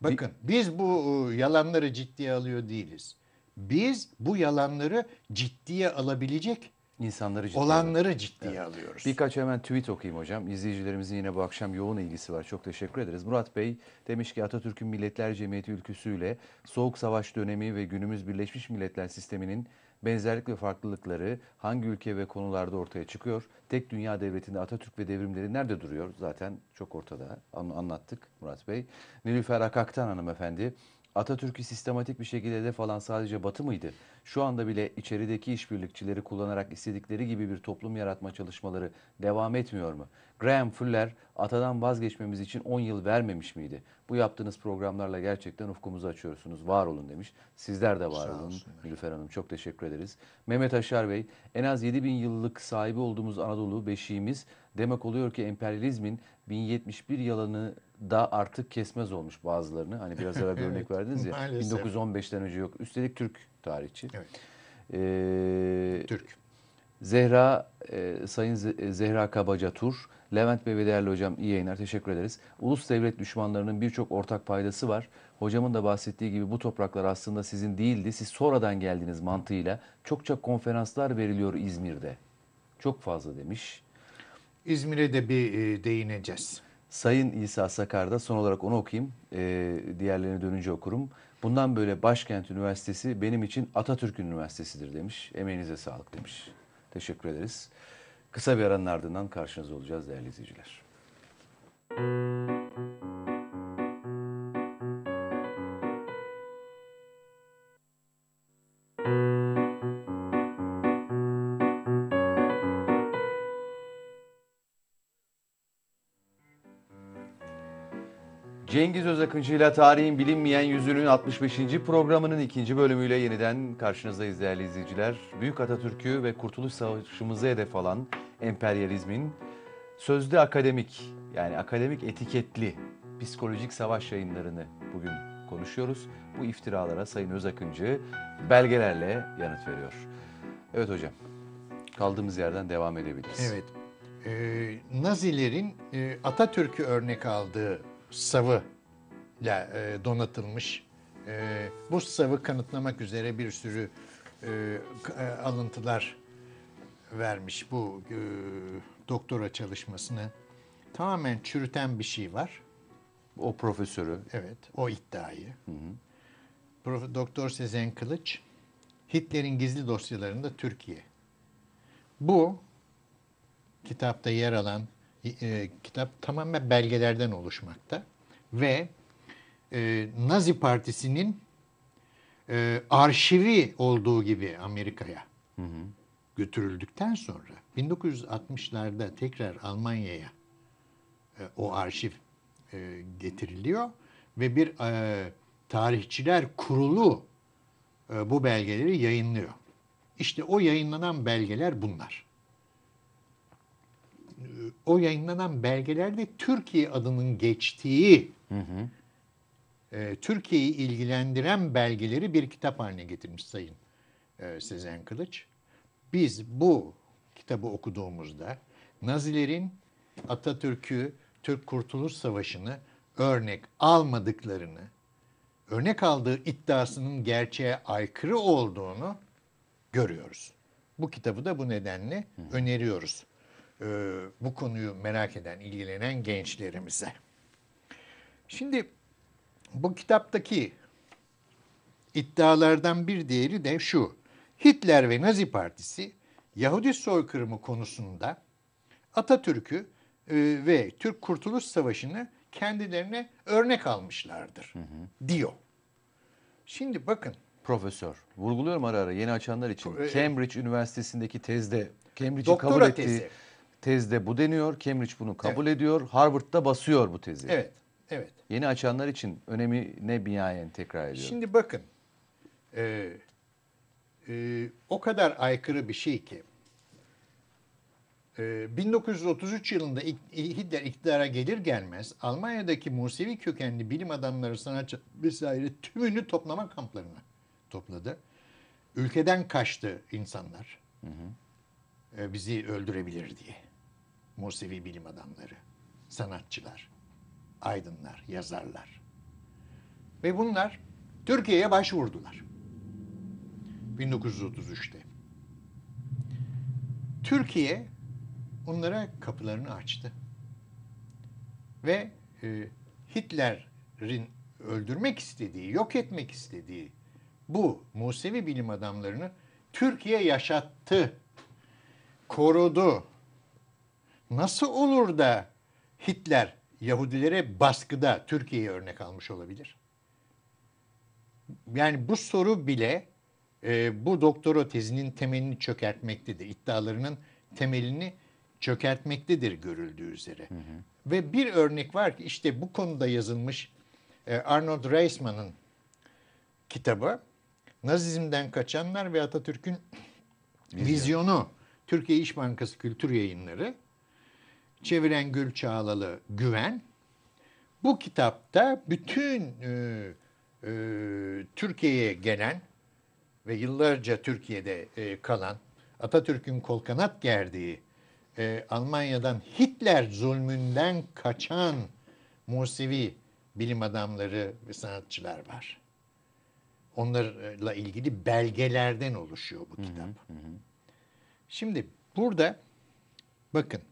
Bakın biz bu e, yalanları ciddiye alıyor değiliz. Biz bu yalanları ciddiye alabilecek insanları ciddiye olanları alıyoruz. ciddiye evet. alıyoruz. Birkaç hemen tweet okuyayım hocam. İzleyicilerimizin yine bu akşam yoğun ilgisi var. Çok teşekkür ederiz. Murat Bey demiş ki Atatürk'ün Milletler Cemiyeti ülküsüyle Soğuk Savaş dönemi ve günümüz Birleşmiş Milletler sisteminin Benzerlik ve farklılıkları hangi ülke ve konularda ortaya çıkıyor? Tek dünya devletinde Atatürk ve devrimleri nerede duruyor? Zaten çok ortada anlattık Murat Bey. Nilüfer Akak'tan hanımefendi Atatürk'ü sistematik bir şekilde hedef alan sadece Batı mıydı? Şu anda bile içerideki işbirlikçileri kullanarak istedikleri gibi bir toplum yaratma çalışmaları devam etmiyor mu? Graham Fuller atadan vazgeçmemiz için 10 yıl vermemiş miydi? Bu yaptığınız programlarla gerçekten ufkumuzu açıyorsunuz. Var olun demiş. Sizler de var olun Nilüfer Hanım. Çok teşekkür ederiz. Mehmet Aşar Bey, en az 7 bin yıllık sahibi olduğumuz Anadolu beşiğimiz demek oluyor ki emperyalizmin 1071 yılını da artık kesmez olmuş bazılarını. Hani biraz evvel bir evet, örnek verdiniz ya. Maalesef. 1915'ten önce yok. Üstelik Türk tarihçi. Evet. Ee, Türk. Zehra, e, Sayın e, Zehra Kabaca Tur, Levent Bey ve değerli hocam iyi yayınlar teşekkür ederiz. Ulus devlet düşmanlarının birçok ortak paydası var. Hocamın da bahsettiği gibi bu topraklar aslında sizin değildi. Siz sonradan geldiniz mantığıyla. Çokça konferanslar veriliyor İzmir'de. Çok fazla demiş. İzmir'e de bir e, değineceğiz. Sayın İsa Sakar'da son olarak onu okuyayım. E, ee, diğerlerine dönünce okurum. Bundan böyle Başkent Üniversitesi benim için Atatürk Üniversitesi'dir demiş. Emeğinize sağlık demiş. Teşekkür ederiz. Kısa bir aranın ardından karşınızda olacağız değerli izleyiciler. Müzik Akıncı Tarihin Bilinmeyen Yüzünün 65. programının ikinci bölümüyle yeniden karşınızdayız değerli izleyiciler. Büyük Atatürk'ü ve Kurtuluş Savaşımızı hedef alan emperyalizmin sözde akademik yani akademik etiketli psikolojik savaş yayınlarını bugün konuşuyoruz. Bu iftiralara Sayın Özakıncı belgelerle yanıt veriyor. Evet hocam kaldığımız yerden devam edebiliriz. Evet. Ee, Nazilerin e, Atatürk'ü örnek aldığı savı ile donatılmış. E, bu savı kanıtlamak üzere bir sürü e, e, alıntılar vermiş bu e, doktora çalışmasını. Tamamen çürüten bir şey var. O profesörü. Evet, o iddiayı. Hı hı. Prof. Doktor Sezen Kılıç, Hitler'in gizli dosyalarında Türkiye. Bu kitapta yer alan e, kitap tamamen belgelerden oluşmakta ve e, Nazi Partisi'nin e, arşivi olduğu gibi Amerika'ya götürüldükten sonra 1960'larda tekrar Almanya'ya e, o arşiv e, getiriliyor ve bir e, tarihçiler kurulu e, bu belgeleri yayınlıyor. İşte o yayınlanan belgeler bunlar. E, o yayınlanan belgelerde Türkiye adının geçtiği hı hı e, Türkiye'yi ilgilendiren belgeleri bir kitap haline getirmiş Sayın e, Sezen Kılıç. Biz bu kitabı okuduğumuzda Nazilerin Atatürk'ü, Türk Kurtuluş Savaşı'nı örnek almadıklarını, örnek aldığı iddiasının gerçeğe aykırı olduğunu görüyoruz. Bu kitabı da bu nedenle öneriyoruz. Ee, bu konuyu merak eden, ilgilenen gençlerimize. Şimdi bu kitaptaki iddialardan bir diğeri de şu. Hitler ve Nazi Partisi Yahudi soykırımı konusunda Atatürk'ü e, ve Türk Kurtuluş Savaşı'nı kendilerine örnek almışlardır hı hı. diyor. Şimdi bakın. Profesör, vurguluyorum ara ara yeni açanlar için. Pro, e, Cambridge Üniversitesi'ndeki tezde, Cambridge'in kabul ettiği tezde bu deniyor. Cambridge bunu kabul evet. ediyor. Harvard'da basıyor bu tezi. Evet. Evet. Yeni açanlar için önemi ne binaen tekrar ediyorum. Şimdi bakın e, e, o kadar aykırı bir şey ki e, 1933 yılında e, Hitler iktidara gelir gelmez Almanya'daki Musevi kökenli bilim adamları, sanatçı vesaire tümünü toplama kamplarına topladı. Ülkeden kaçtı insanlar. Hı hı. E, bizi öldürebilir diye. Musevi bilim adamları, sanatçılar aydınlar, yazarlar. Ve bunlar Türkiye'ye başvurdular. 1933'te. Türkiye onlara kapılarını açtı. Ve e, Hitler'in öldürmek istediği, yok etmek istediği bu Musevi bilim adamlarını Türkiye yaşattı, korudu. Nasıl olur da Hitler Yahudilere baskıda Türkiye'yi örnek almış olabilir? Yani bu soru bile e, bu doktora tezinin temelini çökertmektedir. İddialarının temelini çökertmektedir görüldüğü üzere. Hı hı. Ve bir örnek var ki işte bu konuda yazılmış e, Arnold Reisman'ın kitabı Nazizmden Kaçanlar ve Atatürk'ün Vizyonu. Vizyonu Türkiye İş Bankası Kültür Yayınları çeviren Gül Çağlalı Güven. Bu kitapta bütün e, e, Türkiye'ye gelen ve yıllarca Türkiye'de e, kalan Atatürk'ün kol kanat gerdiği e, Almanya'dan Hitler zulmünden kaçan Musevi bilim adamları ve sanatçılar var. Onlarla ilgili belgelerden oluşuyor bu kitap. Hı hı hı. Şimdi burada bakın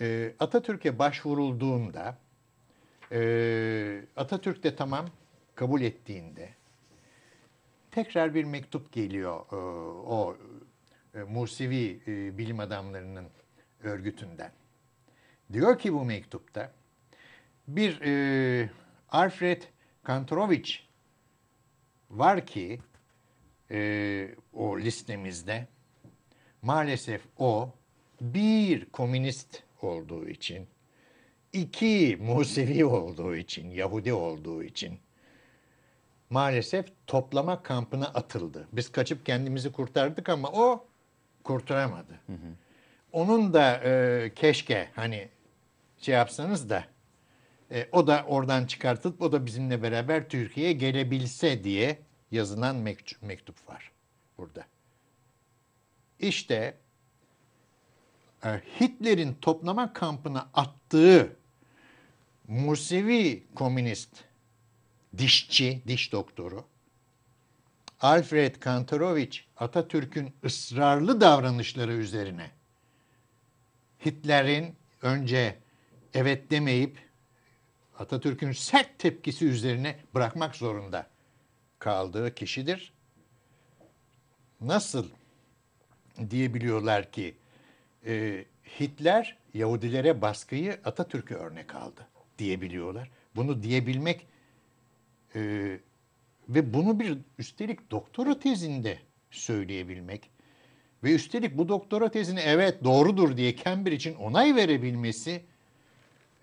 e, Atatürk'e başvurulduğunda e, Atatürk de tamam kabul ettiğinde tekrar bir mektup geliyor e, o e, Musevi e, bilim adamlarının örgütünden. Diyor ki bu mektupta bir e, Alfred Kantorovich var ki e, o listemizde maalesef o bir komünist olduğu için, iki Musevi olduğu için, Yahudi olduğu için maalesef toplama kampına atıldı. Biz kaçıp kendimizi kurtardık ama o kurtaramadı. Hı hı. Onun da e, keşke hani şey yapsanız da e, o da oradan çıkartıp o da bizimle beraber Türkiye'ye gelebilse diye yazılan mektup, mektup var burada. İşte e, Hitler'in toplama kampına attığı Musevi komünist dişçi, diş doktoru Alfred Kantorovich Atatürk'ün ısrarlı davranışları üzerine Hitler'in önce evet demeyip Atatürk'ün sert tepkisi üzerine bırakmak zorunda kaldığı kişidir. Nasıl diyebiliyorlar ki e, Hitler Yahudilere baskıyı Atatürk'e örnek aldı diyebiliyorlar. Bunu diyebilmek e, ve bunu bir üstelik doktora tezinde söyleyebilmek ve üstelik bu doktora tezini evet doğrudur diye Cambridge'in onay verebilmesi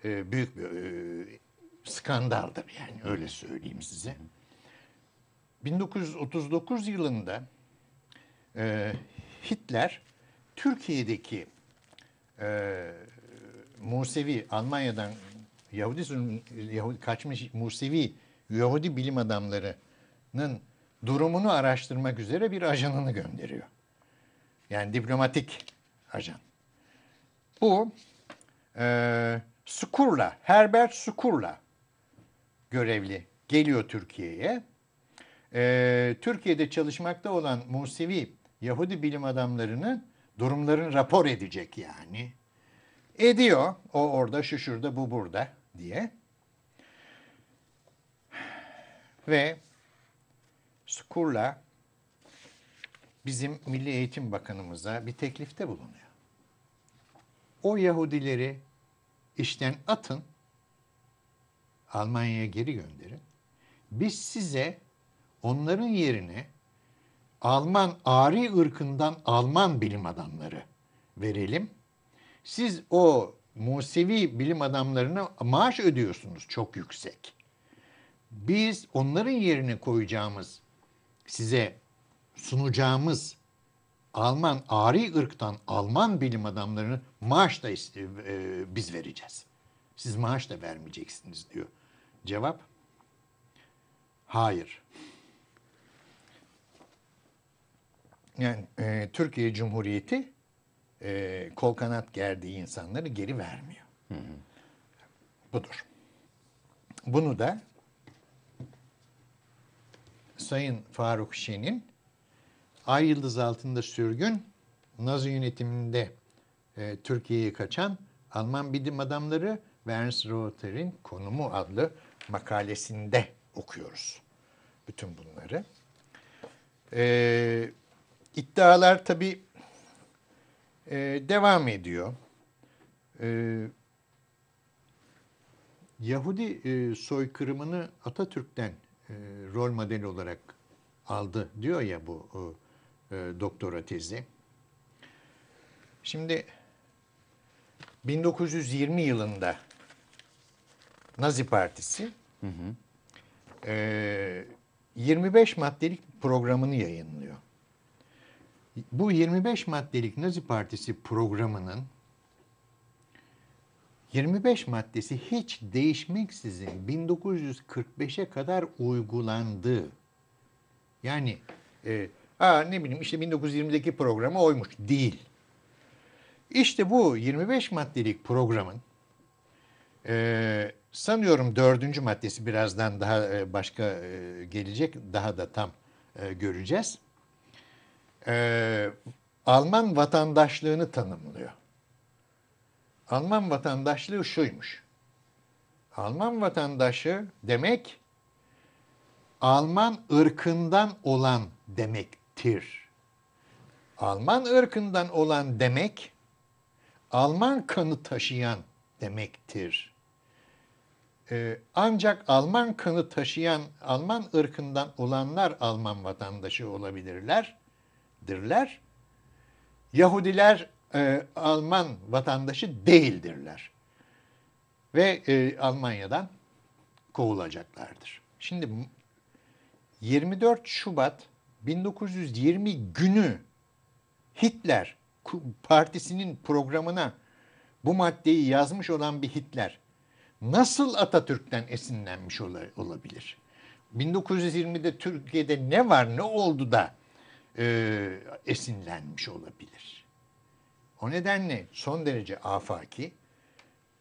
e, büyük bir e, skandaldır yani öyle söyleyeyim size. 1939 yılında e, Hitler Türkiye'deki e, Musevi, Almanya'dan Yahudi, Yahudi kaçmış Musevi Yahudi bilim adamlarının durumunu araştırmak üzere bir ajanını gönderiyor. Yani diplomatik ajan. Bu e, Skurla, Herbert Skurla görevli geliyor Türkiye'ye. E, Türkiye'de çalışmakta olan Musevi Yahudi bilim adamlarının durumların rapor edecek yani. Ediyor. O orada, şu şurada, bu burada diye. Ve Skurla bizim Milli Eğitim Bakanımıza bir teklifte bulunuyor. O Yahudileri işten atın, Almanya'ya geri gönderin. Biz size onların yerine Alman Ari ırkından Alman bilim adamları verelim. Siz o Musevi bilim adamlarına maaş ödüyorsunuz çok yüksek. Biz onların yerine koyacağımız, size sunacağımız Alman Ari ırktan Alman bilim adamlarını maaş da e, biz vereceğiz. Siz maaş da vermeyeceksiniz diyor. Cevap hayır. yani e, Türkiye Cumhuriyeti e, kol kanat gerdiği insanları geri vermiyor. Hı hı. Budur. Bunu da Sayın Faruk Şen'in Ay Yıldız Altında Sürgün Nazi yönetiminde e, Türkiye'ye kaçan Alman bilim adamları ve Rother'in Konumu adlı makalesinde okuyoruz bütün bunları. Eee İddialar tabii e, devam ediyor. E, Yahudi e, soykırımını Atatürk'ten e, rol model olarak aldı diyor ya bu e, doktora tezi. Şimdi 1920 yılında Nazi Partisi hı hı. E, 25 maddelik programını yayınlıyor bu 25 maddelik Nazi Partisi programının 25 maddesi hiç değişmeksizin 1945'e kadar uygulandı. Yani e, aa ne bileyim işte 1920'deki programa oymuş değil. İşte bu 25 maddelik programın e, sanıyorum dördüncü maddesi birazdan daha e, başka e, gelecek daha da tam e, göreceğiz e, Alman vatandaşlığını tanımlıyor. Alman vatandaşlığı şuymuş. Alman vatandaşı demek Alman ırkından olan demektir. Alman ırkından olan demek Alman kanı taşıyan demektir. Ee, ancak Alman kanı taşıyan, Alman ırkından olanlar Alman vatandaşı olabilirler dirler. Yahudiler e, Alman vatandaşı değildirler. Ve e, Almanya'dan kovulacaklardır. Şimdi 24 Şubat 1920 günü Hitler partisinin programına bu maddeyi yazmış olan bir Hitler nasıl Atatürk'ten esinlenmiş olabilir? 1920'de Türkiye'de ne var ne oldu da e, esinlenmiş olabilir. O nedenle son derece afaki,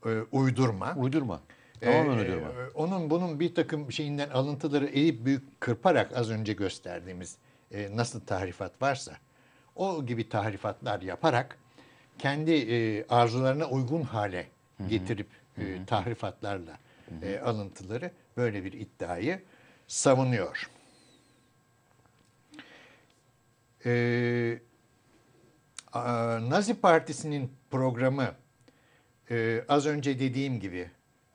e, uydurma. Uydurma. E, Tamamen ee, onun bunun bir takım şeyinden alıntıları eğip büyük kırparak az önce gösterdiğimiz e, nasıl tahrifat varsa o gibi tahrifatlar yaparak kendi e, arzularına uygun hale getirip hı hı. E, tahrifatlarla hı hı. E, alıntıları böyle bir iddiayı savunuyor. e, Nazi Partisi'nin programı e, az önce dediğim gibi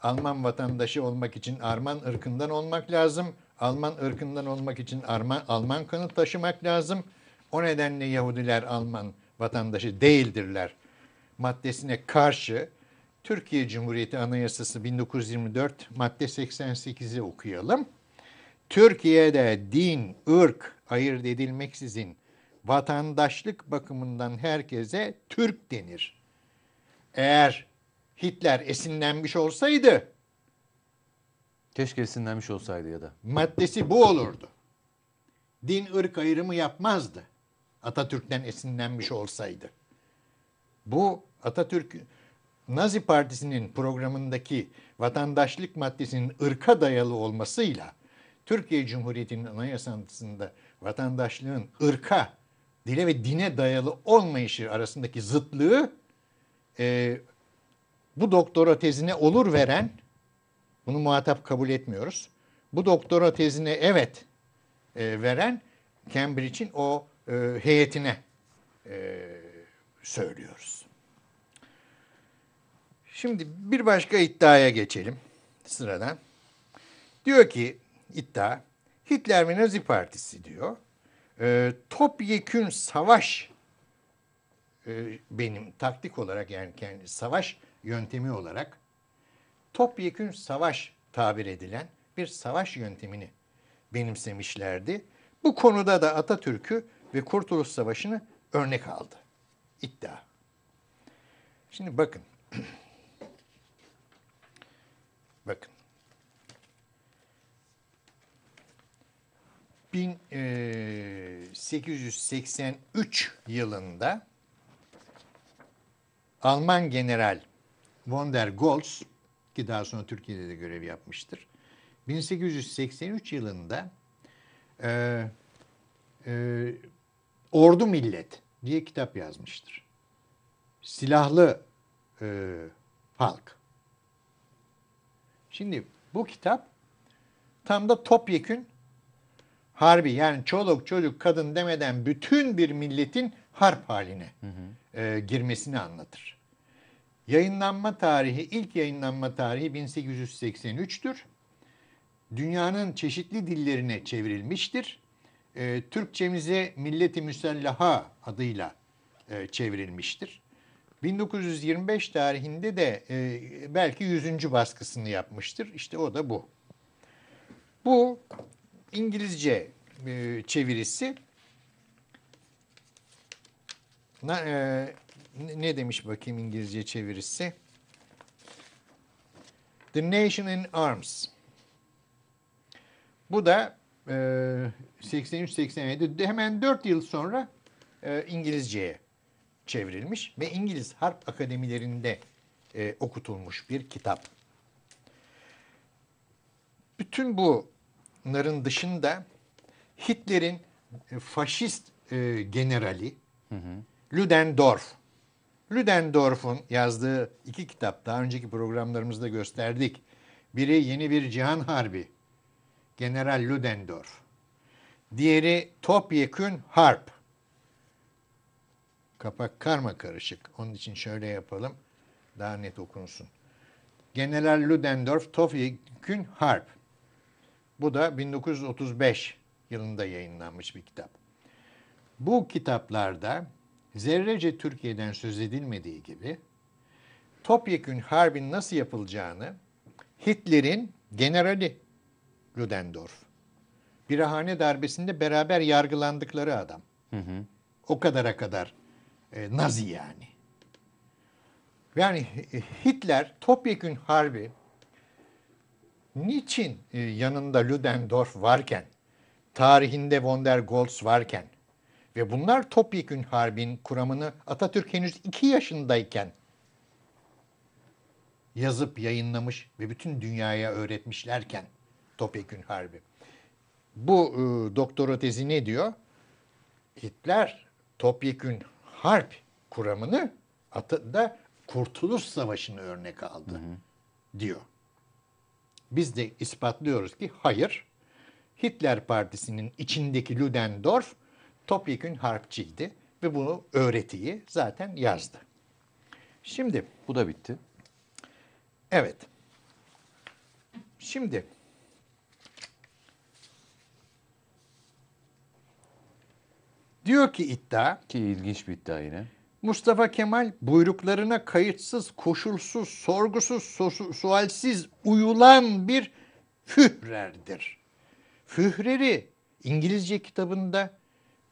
Alman vatandaşı olmak için Arman ırkından olmak lazım. Alman ırkından olmak için Arman, Alman kanı taşımak lazım. O nedenle Yahudiler Alman vatandaşı değildirler maddesine karşı Türkiye Cumhuriyeti Anayasası 1924 madde 88'i okuyalım. Türkiye'de din, ırk ayırt edilmeksizin vatandaşlık bakımından herkese Türk denir. Eğer Hitler esinlenmiş olsaydı Keşke esinlenmiş olsaydı ya da. Maddesi bu olurdu. Din ırk ayrımı yapmazdı. Atatürk'ten esinlenmiş olsaydı. Bu Atatürk Nazi Partisi'nin programındaki vatandaşlık maddesinin ırka dayalı olmasıyla Türkiye Cumhuriyeti'nin anayasasında vatandaşlığın ırka dile ve dine dayalı olmayışı arasındaki zıtlığı e, bu doktora tezine olur veren, bunu muhatap kabul etmiyoruz. Bu doktora tezine evet e, veren Cambridge'in o e, heyetine e, söylüyoruz. Şimdi bir başka iddiaya geçelim sıradan. Diyor ki iddia Hitler ve Nazi Partisi diyor e, topyekün savaş e, benim taktik olarak yani kendi savaş yöntemi olarak topyekün savaş tabir edilen bir savaş yöntemini benimsemişlerdi. Bu konuda da Atatürk'ü ve Kurtuluş Savaşı'nı örnek aldı. İddia. Şimdi bakın. bakın. 1883 yılında Alman General von der Goltz ki daha sonra Türkiye'de de görev yapmıştır. 1883 yılında e, e, Ordu Millet diye kitap yazmıştır. Silahlı e, halk. Şimdi bu kitap tam da topyekün harbi yani çoluk çocuk kadın demeden bütün bir milletin harp haline hı hı. E, girmesini anlatır. Yayınlanma tarihi, ilk yayınlanma tarihi 1883'tür. Dünyanın çeşitli dillerine çevrilmiştir. E, Türkçemize Milleti Müsellaha adıyla e, çevrilmiştir. 1925 tarihinde de e, belki 100. baskısını yapmıştır. İşte o da bu. Bu İngilizce e, çevirisi na, e, ne demiş bakayım İngilizce çevirisi? The Nation in Arms. Bu da e, 83-87 hemen 4 yıl sonra e, İngilizceye çevrilmiş ve İngiliz Harp Akademilerinde e, okutulmuş bir kitap. Bütün bu bunların dışında Hitler'in e, faşist e, generali hı hı. Ludendorff. Ludendorff'un yazdığı iki kitap daha önceki programlarımızda gösterdik. Biri Yeni Bir Cihan Harbi. General Ludendorff. Diğeri Topyekün Harp. Kapak karma karışık. Onun için şöyle yapalım. Daha net okunsun. General Ludendorff Topyekün Harp. Bu da 1935 yılında yayınlanmış bir kitap. Bu kitaplarda zerrece Türkiye'den söz edilmediği gibi topyekün harbin nasıl yapılacağını Hitler'in generali Ludendorff. hane darbesinde beraber yargılandıkları adam. Hı hı. O kadara kadar e, Nazi yani. Yani Hitler topyekün harbi niçin e, yanında Ludendorff varken, tarihinde von der Goltz varken ve bunlar topyekün harbin kuramını Atatürk henüz iki yaşındayken yazıp yayınlamış ve bütün dünyaya öğretmişlerken topyekün harbi. Bu e, doktora tezi ne diyor? Hitler topyekün harp kuramını da Kurtuluş Savaşı'nı örnek aldı hı hı. diyor biz de ispatlıyoruz ki hayır Hitler Partisi'nin içindeki Ludendorff topyekün harpçiydi ve bunu öğretiyi zaten yazdı. Şimdi bu da bitti. Evet. Şimdi diyor ki iddia ki ilginç bir iddia yine. Mustafa Kemal buyruklarına kayıtsız, koşulsuz, sorgusuz, sualsiz uyulan bir führerdir. Führeri İngilizce kitabında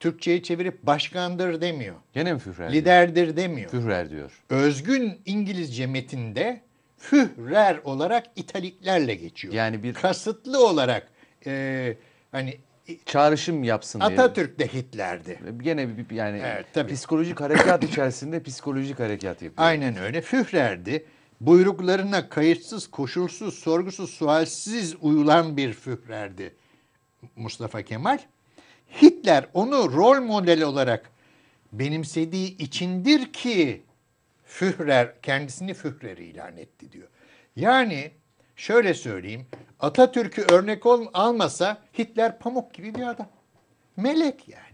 Türkçe'ye çevirip başkandır demiyor. Gene mi führer? Liderdir diyor. demiyor. Führer diyor. Özgün İngilizce metinde führer olarak italiklerle geçiyor. Yani bir kasıtlı olarak e, hani çağrışım yapsın diye. Atatürk de Hitler'di. Gene bir yani evet, tabii. psikolojik harekat içerisinde psikolojik harekat yapıyor. Aynen öyle. Führer'di. Buyruklarına kayıtsız, koşulsuz, sorgusuz, sualsiz uyulan bir Führer'di Mustafa Kemal. Hitler onu rol model olarak benimsediği içindir ki Führer kendisini Führer ilan etti diyor. Yani şöyle söyleyeyim Atatürk'ü örnek ol, almasa Hitler pamuk gibi bir adam. Melek yani.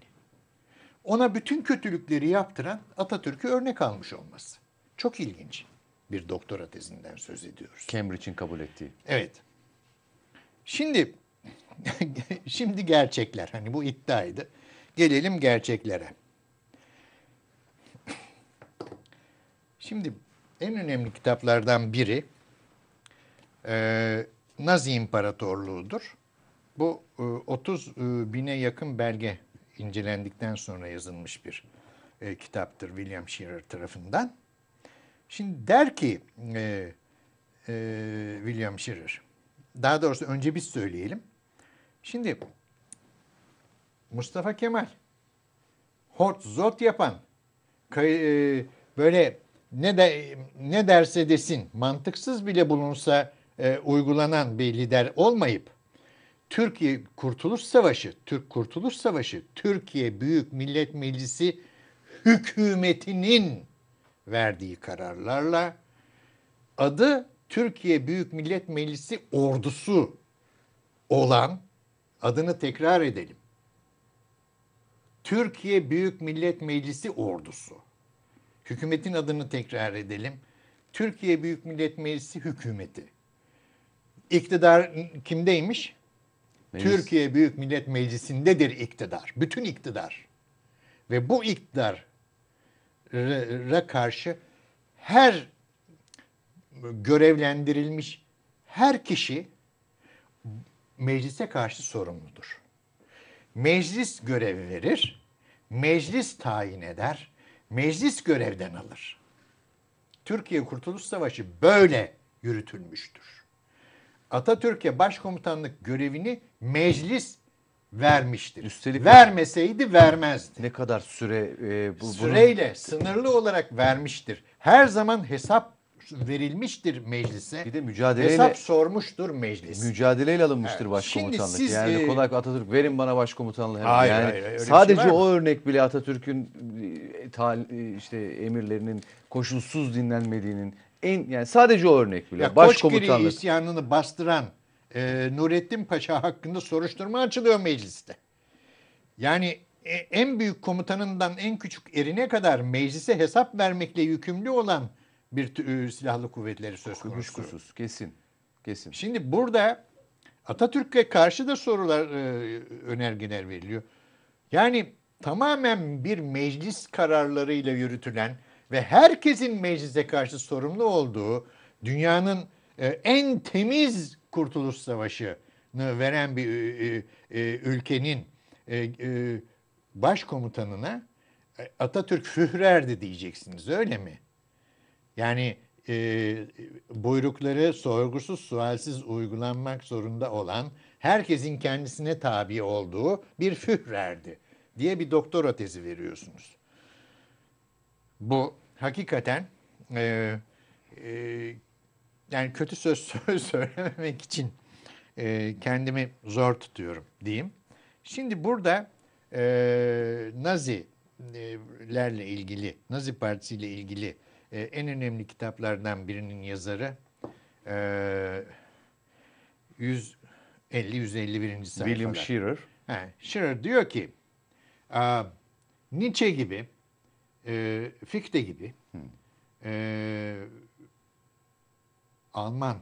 Ona bütün kötülükleri yaptıran Atatürk'ü örnek almış olması. Çok ilginç bir doktora tezinden söz ediyoruz. Cambridge'in kabul ettiği. Evet. Şimdi şimdi gerçekler hani bu iddiaydı. Gelelim gerçeklere. Şimdi en önemli kitaplardan biri e, Nazi İmparatorluğu'dur. Bu 30 e, e, bine yakın belge incelendikten sonra yazılmış bir e, kitaptır William Shearer tarafından. Şimdi der ki William Shearer, daha doğrusu önce biz söyleyelim. Şimdi Mustafa Kemal hort zot yapan böyle ne de ne derse desin mantıksız bile bulunsa e, uygulanan bir lider olmayıp Türkiye Kurtuluş Savaşı, Türk Kurtuluş Savaşı, Türkiye Büyük Millet Meclisi hükümetinin verdiği kararlarla adı Türkiye Büyük Millet Meclisi ordusu olan adını tekrar edelim. Türkiye Büyük Millet Meclisi ordusu. Hükümetin adını tekrar edelim. Türkiye Büyük Millet Meclisi hükümeti. İktidar kimdeymiş? Meclis. Türkiye Büyük Millet Meclisi'ndedir iktidar. Bütün iktidar. Ve bu iktidara karşı her görevlendirilmiş her kişi meclise karşı sorumludur. Meclis görev verir, meclis tayin eder, meclis görevden alır. Türkiye Kurtuluş Savaşı böyle yürütülmüştür. Atatürk'e başkomutanlık görevini meclis vermiştir. Üstelik vermeseydi vermezdi. Ne kadar süre e, bu süreyle bunun... sınırlı olarak vermiştir. Her zaman hesap verilmiştir meclise. Bir de mücadeleyle hesap sormuştur meclis. Mücadeleyle alınmıştır evet. başkomutanlık. Siz, yani e... kolay Atatürk verin bana başkomutanlığı. Hayır, yani hayır, hayır, şey sadece şey o örnek bile Atatürk'ün e, e, işte emirlerinin koşulsuz dinlenmediğinin en yani sadece o örnek bile. Başkomutanlık. Koçgiri isyanını bastıran e, Nurettin Paşa hakkında soruşturma açılıyor mecliste. Yani e, en büyük komutanından en küçük erine kadar meclise hesap vermekle yükümlü olan bir e, silahlı kuvvetleri söz konusu. Kuşkusuz, kesin. Kesin. Şimdi burada Atatürk'e karşı da sorular, e, önergeler veriliyor. Yani tamamen bir meclis kararlarıyla yürütülen ve herkesin meclise karşı sorumlu olduğu dünyanın e, en temiz kurtuluş savaşını veren bir ülkenin e, e, başkomutanına Atatürk Führer'di diyeceksiniz öyle mi? Yani e, buyrukları sorgusuz sualsiz uygulanmak zorunda olan herkesin kendisine tabi olduğu bir Führer'di diye bir doktora tezi veriyorsunuz. Bu hakikaten e, e, yani kötü söz, söz söylememek için e, kendimi zor tutuyorum diyeyim. Şimdi burada e, Nazilerle ilgili, Nazi Partisi ile ilgili e, en önemli kitaplardan birinin yazarı e, 150-151. sayfada. William Shearer. He, Shearer diyor ki, Nietzsche gibi e, Fichte gibi e, Alman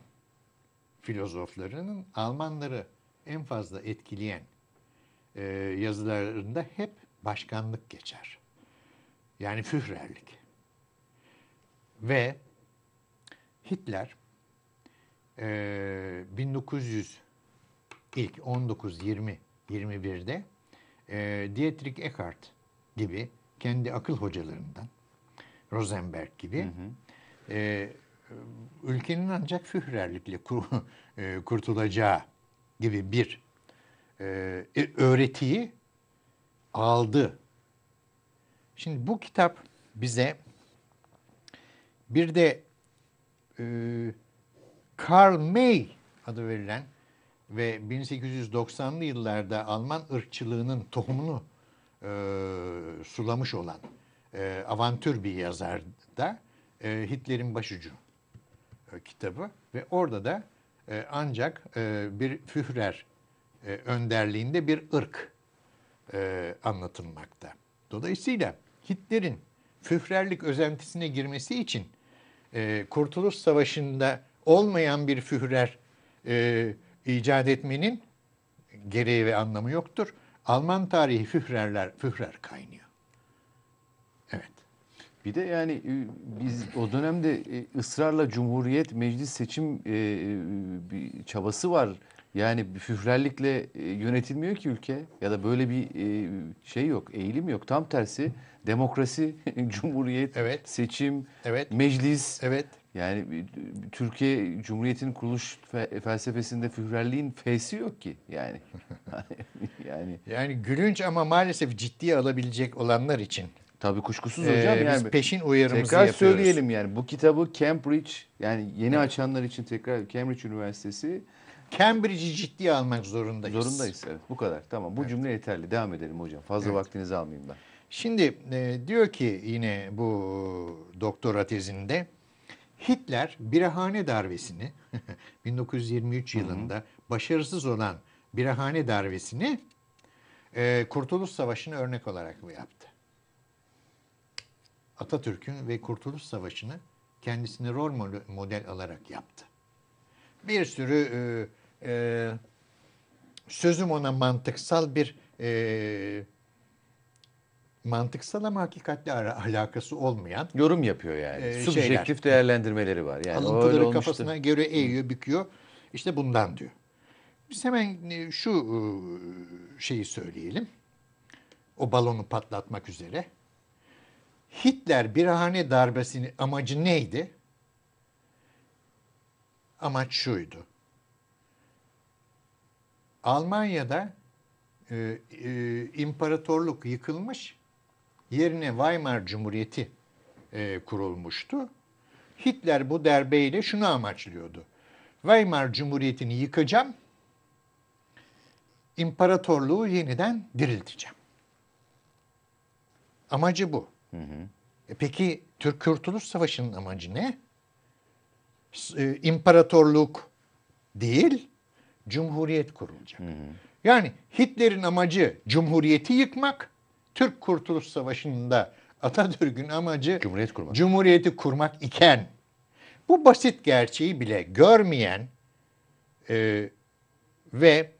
filozoflarının Almanları en fazla etkileyen e, yazılarında hep başkanlık geçer. Yani führerlik. Ve Hitler e, 1900 ilk 1920 21'de e, Dietrich Eckart gibi kendi akıl hocalarından Rosenberg gibi hı hı. E, ülkenin ancak Führerlikle kur, e, kurtulacağı gibi bir e, e, öğretiyi aldı. Şimdi bu kitap bize bir de e, Karl May adı verilen ve 1890'lı yıllarda Alman ırkçılığının tohumunu e, sulamış olan e, avantür bir yazar da e, Hitler'in Başucu e, kitabı ve orada da e, ancak e, bir Führer e, önderliğinde bir ırk e, anlatılmakta. Dolayısıyla Hitler'in Führerlik özentisine girmesi için e, Kurtuluş Savaşı'nda olmayan bir Führer e, icat etmenin gereği ve anlamı yoktur. Alman tarihi Führerler, Führer kaynıyor. Evet. Bir de yani e, biz o dönemde e, ısrarla Cumhuriyet Meclis seçim e, bir çabası var. Yani führerlikle yönetilmiyor ki ülke ya da böyle bir şey yok, eğilim yok. Tam tersi demokrasi, cumhuriyet, evet. seçim, evet. meclis, evet. Yani Türkiye Cumhuriyeti'nin kuruluş fe, felsefesinde führerliğin fesi yok ki yani. yani yani gülünç ama maalesef ciddiye alabilecek olanlar için. Tabii kuşkusuz ee, hocam yani biz peşin uyarımızı tekrar yapıyoruz. Tekrar söyleyelim yani bu kitabı Cambridge yani yeni evet. açanlar için tekrar Cambridge Üniversitesi Cambridge'i ciddiye almak zorundayız. Zorundayız evet bu kadar tamam bu evet. cümle yeterli devam edelim hocam fazla evet. vaktinizi almayayım ben. Şimdi e, diyor ki yine bu doktora tezinde Hitler birahane darbesini 1923 yılında başarısız olan birahane darbesini e, Kurtuluş Savaşı'nı örnek olarak mı yaptı. Atatürk'ün ve Kurtuluş Savaşı'nı kendisini rol model alarak yaptı. Bir sürü e, e, sözüm ona mantıksal bir e, mantıksal ama hakikatle ara, alakası olmayan yorum yapıyor yani. E, Subjektif şeyler. değerlendirmeleri var yani. Alıntıları kafasına göre eğiyor, büküyor. İşte bundan diyor. Biz hemen e, şu e, şeyi söyleyelim. O balonu patlatmak üzere. Hitler birahane darbesinin amacı neydi? Amaç şuydu. Almanya'da e, e, imparatorluk yıkılmış Yerine Weimar Cumhuriyeti e, kurulmuştu. Hitler bu derbeyle şunu amaçlıyordu. Weimar Cumhuriyeti'ni yıkacağım, imparatorluğu yeniden dirilteceğim. Amacı bu. Hı hı. E peki Türk Kurtuluş Savaşı'nın amacı ne? E, imparatorluk değil, cumhuriyet kurulacak. Hı hı. Yani Hitler'in amacı cumhuriyeti yıkmak, Türk Kurtuluş Savaşı'nda Atatürk'ün amacı Cumhuriyet kurmak. Cumhuriyeti kurmak iken bu basit gerçeği bile görmeyen e, ve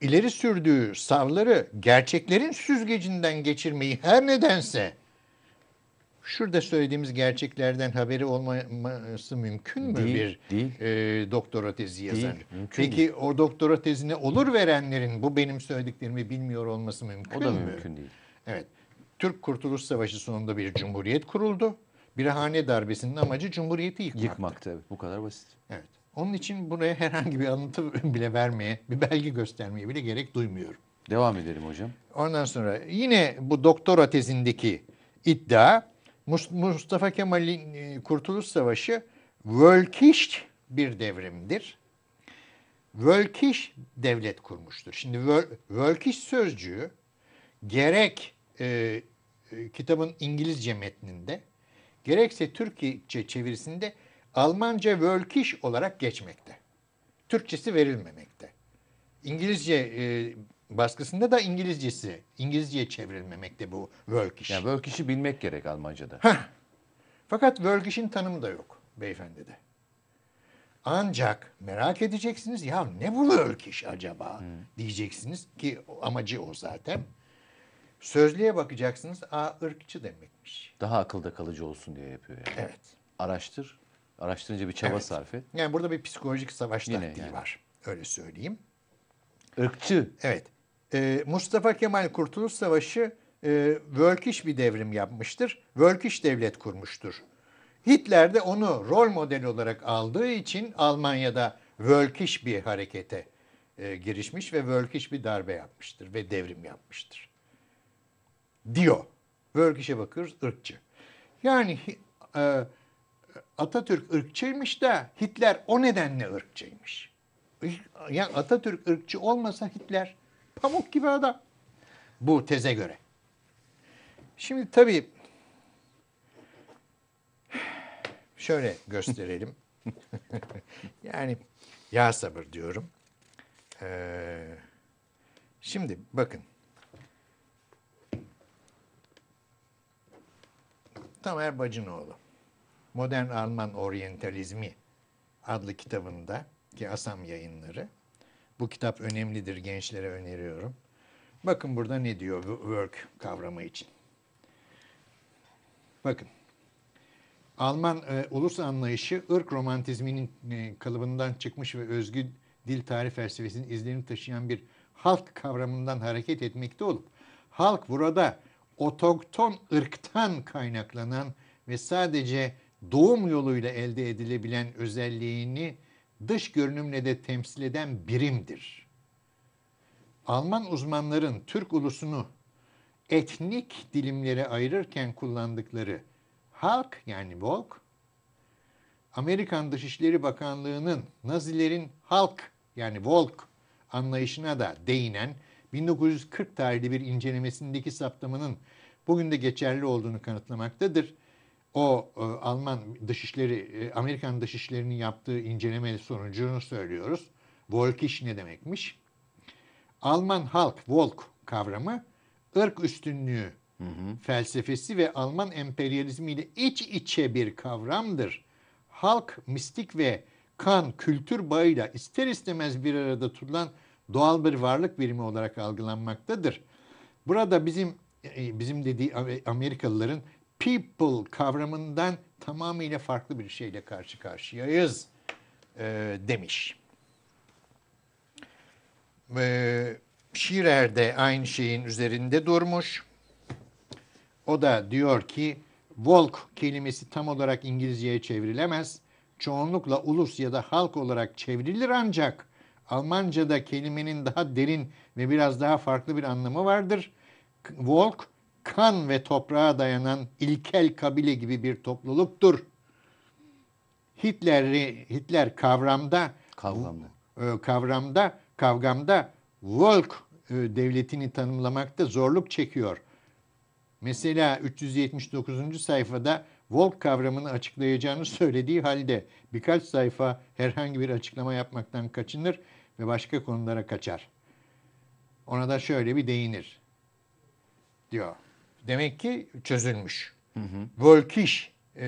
ileri sürdüğü savları gerçeklerin süzgecinden geçirmeyi her nedense şurada söylediğimiz gerçeklerden haberi olması mümkün mü değil, bir değil. E, doktora tezi yazan? Değil, Peki değil. o doktora tezine olur verenlerin bu benim söylediklerimi bilmiyor olması mümkün mü? O da mü? mümkün değil. Evet. Türk Kurtuluş Savaşı sonunda bir cumhuriyet kuruldu. Bir hane darbesinin amacı cumhuriyeti yıkmaktı. Yıkmak tabii. Bu kadar basit. Evet. Onun için buraya herhangi bir alıntı bile vermeye, bir belge göstermeye bile gerek duymuyorum. Devam edelim hocam. Ondan sonra yine bu doktora tezindeki iddia Mustafa Kemal'in e, Kurtuluş Savaşı völkiş bir devrimdir. Völkiş devlet kurmuştur. Şimdi völkiş sözcüğü gerek e, e, kitabın İngilizce metninde gerekse Türkçe çevirisinde Almanca völkiş olarak geçmekte. Türkçesi verilmemekte. İngilizce e, baskısında da İngilizcesi. İngilizceye çevrilmemekte bu Wörkisch. Yani Wörkisch'i bilmek gerek Almanca'da. Heh. Fakat Wörkisch'in tanımı da yok beyefendi de. Ancak merak edeceksiniz ya ne bu Wörkisch acaba hmm. diyeceksiniz ki amacı o zaten. Sözlüğe bakacaksınız a ırkçı demekmiş. Daha akılda kalıcı olsun diye yapıyor yani. Evet. Araştır. Araştırınca bir çaba evet. sarf et. Yani burada bir psikolojik savaş Yine taktiği yani. var. Öyle söyleyeyim. Irkçı. Evet e, Mustafa Kemal Kurtuluş Savaşı e, Völkiş bir devrim yapmıştır. Völkiş devlet kurmuştur. Hitler de onu rol model olarak aldığı için Almanya'da Völkiş bir harekete e, girişmiş ve Völkiş bir darbe yapmıştır ve devrim yapmıştır. Diyor. Völkiş'e bakıyoruz ırkçı. Yani e, Atatürk ırkçıymış da Hitler o nedenle ırkçıymış. Ya Atatürk ırkçı olmasa Hitler Pamuk gibi adam. Bu teze göre. Şimdi tabii şöyle gösterelim. yani ya sabır diyorum. Ee, şimdi bakın. Tamer Bacınoğlu. Modern Alman Orientalizmi adlı kitabında ki Asam yayınları bu kitap önemlidir, gençlere öneriyorum. Bakın burada ne diyor work kavramı için. Bakın. Alman e, ulus anlayışı ırk romantizminin e, kalıbından çıkmış ve özgün dil tarih felsefesinin izlerini taşıyan bir halk kavramından hareket etmekte olup halk burada otokton ırktan kaynaklanan ve sadece doğum yoluyla elde edilebilen özelliğini dış görünümle de temsil eden birimdir. Alman uzmanların Türk ulusunu etnik dilimlere ayırırken kullandıkları halk yani Volk, Amerikan Dışişleri Bakanlığı'nın Nazilerin halk yani Volk anlayışına da değinen 1940 tarihli bir incelemesindeki saptamanın bugün de geçerli olduğunu kanıtlamaktadır o e, Alman dışişleri, e, Amerikan dışişlerinin yaptığı inceleme sonucunu söylüyoruz. Volkiş ne demekmiş? Alman halk, Volk kavramı ırk üstünlüğü hı hı. felsefesi ve Alman emperyalizmiyle iç içe bir kavramdır. Halk, mistik ve kan, kültür bağıyla ister istemez bir arada tutulan doğal bir varlık birimi olarak algılanmaktadır. Burada bizim e, e, bizim dediği Amerikalıların people kavramından tamamıyla farklı bir şeyle karşı karşıyayız e, demiş. E, Şirer de aynı şeyin üzerinde durmuş. O da diyor ki Volk kelimesi tam olarak İngilizceye çevrilemez. Çoğunlukla ulus ya da halk olarak çevrilir ancak Almanca'da kelimenin daha derin ve biraz daha farklı bir anlamı vardır. Volk kan ve toprağa dayanan ilkel kabile gibi bir topluluktur. Hitler Hitler kavramda kavramda e, kavramda kavgamda Volk e, devletini tanımlamakta zorluk çekiyor. Mesela 379. sayfada Volk kavramını açıklayacağını söylediği halde birkaç sayfa herhangi bir açıklama yapmaktan kaçınır ve başka konulara kaçar. Ona da şöyle bir değinir diyor demek ki çözülmüş. Hı hı. Völkiş e,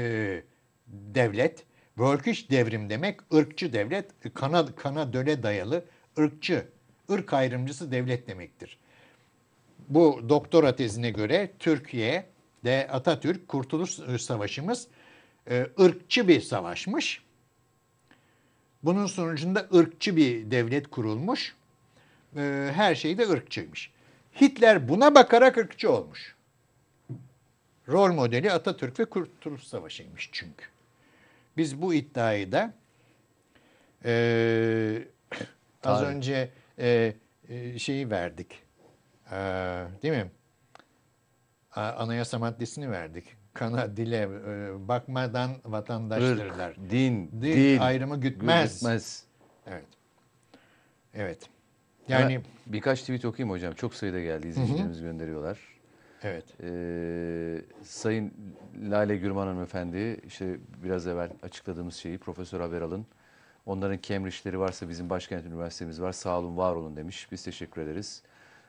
devlet, völkiş devrim demek ırkçı devlet, kana, kana döle dayalı ırkçı, ırk ayrımcısı devlet demektir. Bu doktora tezine göre Türkiye de Atatürk Kurtuluş Savaşımız e, ırkçı bir savaşmış. Bunun sonucunda ırkçı bir devlet kurulmuş. E, her şey de ırkçıymış. Hitler buna bakarak ırkçı olmuş. Rol modeli Atatürk ve Kurtuluş Savaşı'ymış çünkü. Biz bu iddiayı da e, az Tabii. önce e, e, şeyi verdik. E, değil mi? A, anayasa maddesini verdik. Kana, dile e, bakmadan vatandaştırlar. din, din, din ayrımı gütmez. gütmez. Evet. Evet. Yani Ama birkaç tweet okuyayım hocam. Çok sayıda geldi. İzleyicilerimiz hı gönderiyorlar. Evet. Ee, Sayın Lale Gürman Hanımefendi işte biraz evvel açıkladığımız şeyi Profesör Haberal'ın onların Cambridge'leri varsa bizim başkent üniversitemiz var sağ olun var olun demiş. Biz teşekkür ederiz.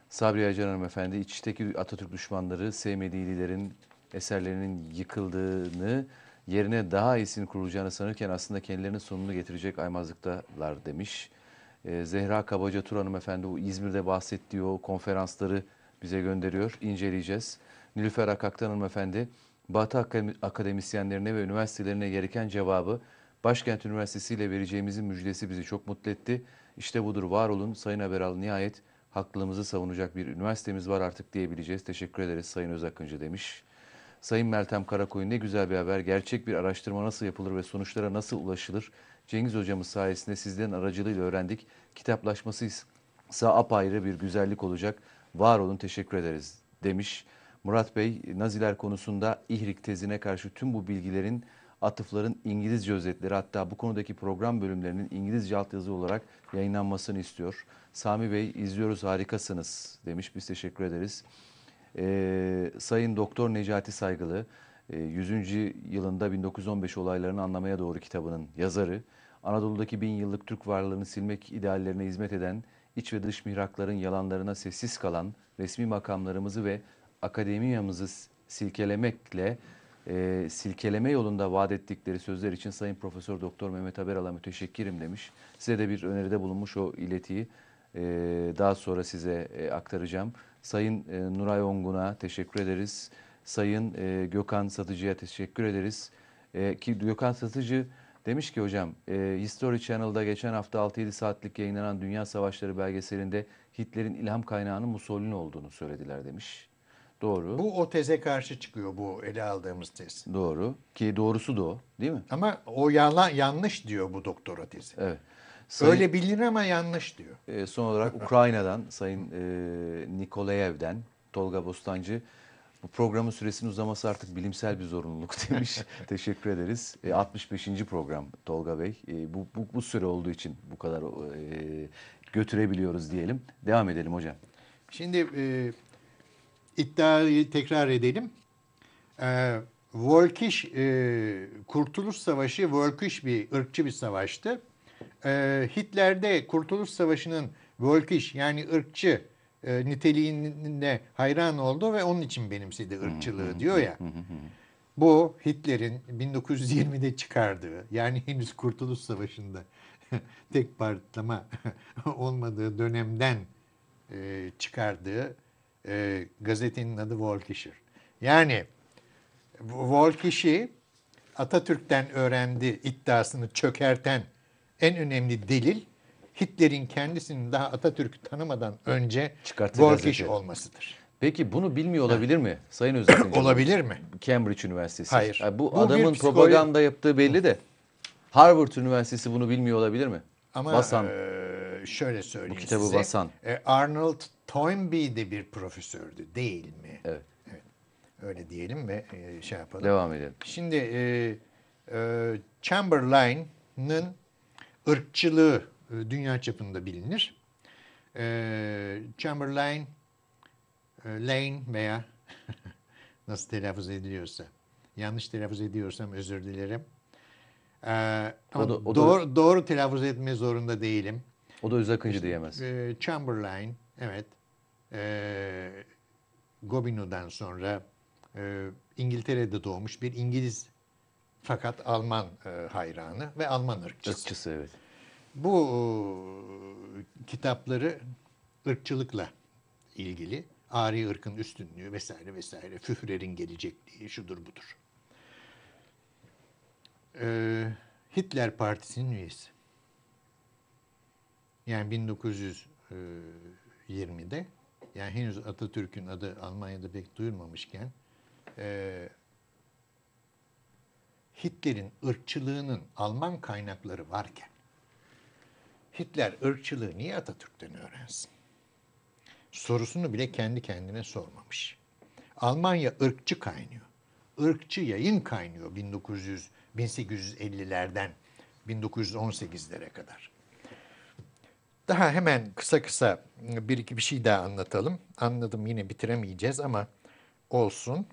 Sabri Aycan Hanımefendi içteki Atatürk düşmanları sevmediği liderin eserlerinin yıkıldığını yerine daha iyisini kurulacağını sanırken aslında kendilerinin sonunu getirecek aymazlıktalar demiş. Ee, Zehra Kabaca Tur Hanımefendi o İzmir'de bahsettiği o konferansları bize gönderiyor. İnceleyeceğiz. Nilüfer Akak'tan Efendi Batı akademisyenlerine ve üniversitelerine gereken cevabı Başkent Üniversitesi ile vereceğimizin müjdesi bizi çok mutlu etti. İşte budur var olun Sayın Haberal nihayet haklılığımızı savunacak bir üniversitemiz var artık diyebileceğiz. Teşekkür ederiz Sayın Özakıncı demiş. Sayın Meltem Karakoyun ne güzel bir haber. Gerçek bir araştırma nasıl yapılır ve sonuçlara nasıl ulaşılır? Cengiz hocamız sayesinde sizlerin aracılığıyla öğrendik. Kitaplaşması ise apayrı bir güzellik olacak var olun teşekkür ederiz demiş. Murat Bey Naziler konusunda İhrik tezine karşı tüm bu bilgilerin atıfların İngilizce özetleri hatta bu konudaki program bölümlerinin İngilizce altyazı olarak yayınlanmasını istiyor. Sami Bey izliyoruz harikasınız demiş biz teşekkür ederiz. Ee, Sayın Doktor Necati Saygılı 100. E, yılında 1915 olaylarını anlamaya doğru kitabının yazarı, Anadolu'daki bin yıllık Türk varlığını silmek ideallerine hizmet eden iç ve dış mihrakların yalanlarına sessiz kalan resmi makamlarımızı ve akademiyamızı silkelemekle e, silkeleme yolunda vaat ettikleri sözler için Sayın Profesör Doktor Mehmet Haberal'a müteşekkirim demiş. Size de bir öneride bulunmuş o iletiyi e, daha sonra size e, aktaracağım. Sayın e, Nuray Ongun'a teşekkür ederiz. Sayın e, Gökhan Satıcı'ya teşekkür ederiz. E, ki Gökhan Satıcı Demiş ki hocam e, History Channel'da geçen hafta 6-7 saatlik yayınlanan Dünya Savaşları belgeselinde Hitler'in ilham kaynağının Mussolini olduğunu söylediler demiş. Doğru. Bu o teze karşı çıkıyor bu ele aldığımız tez. Doğru. Ki doğrusu da o değil mi? Ama o yalan, yanlış diyor bu doktora tezi. Evet. Sayın, Öyle bilinir ama yanlış diyor. E, son olarak Ukrayna'dan Sayın e, Nikolayev'den Tolga Bostancı bu programın süresinin uzaması artık bilimsel bir zorunluluk demiş. Teşekkür ederiz. E, 65. program Tolga Bey. E, bu, bu, bu süre olduğu için bu kadar e, götürebiliyoruz diyelim. Devam edelim hocam. Şimdi e, iddiayı tekrar edelim. E, Volkiş, e, Kurtuluş Savaşı Volkiş bir ırkçı bir savaştı. E, Hitler'de Kurtuluş Savaşı'nın Volkiş yani ırkçı e, niteliğine hayran oldu ve onun için benimsedi ırkçılığı diyor ya. Bu Hitler'in 1920'de çıkardığı yani henüz Kurtuluş Savaşı'nda tek partlama olmadığı dönemden e, çıkardığı e, gazetenin adı Volkischer. Yani Volkischer'i Atatürk'ten öğrendi iddiasını çökerten en önemli delil Hitler'in kendisini daha Atatürk'ü tanımadan önce Gorkiş olmasıdır. Peki bunu bilmiyor olabilir mi Sayın Özdemir'in? olabilir mi? Cambridge Üniversitesi. Hayır. Yani bu, bu adamın psikoloji... propaganda yaptığı belli de Harvard Üniversitesi bunu bilmiyor olabilir mi? Ama Basan, e, şöyle söyleyeyim Bu kitabı size. Basan. E, Arnold Toynbee de bir profesördü değil mi? Evet. evet. Öyle diyelim ve e, şey yapalım. Devam edelim. Şimdi e, e, Chamberlain'ın ırkçılığı e, dünya çapında bilinir. E, Chamberlain, e, Lane veya nasıl telaffuz ediliyorsa, yanlış telaffuz ediyorsam özür dilerim. E, ama o da, o da, doğru, doğru telaffuz etme zorunda değilim. O da Öz Akıncı diyemez. E, Chamberlain, evet. E, Gobino'dan sonra e, İngiltere'de doğmuş bir İngiliz fakat Alman e, hayranı ve Alman ırkçısı. Irkçısı evet. Bu ıı, kitapları ırkçılıkla ilgili Ari ırkın üstünlüğü vesaire vesaire Führer'in gelecekliği şudur budur. Ee, Hitler Partisi'nin üyesi. Yani 1920'de ıı, yani henüz Atatürk'ün adı Almanya'da pek duyulmamışken e, Hitler'in ırkçılığının Alman kaynakları varken Hitler ırkçılığı niye Atatürk'ten öğrensin? Sorusunu bile kendi kendine sormamış. Almanya ırkçı kaynıyor. Irkçı yayın kaynıyor 1900 1850'lerden 1918'lere kadar. Daha hemen kısa kısa bir iki bir şey daha anlatalım. Anladım yine bitiremeyeceğiz ama olsun.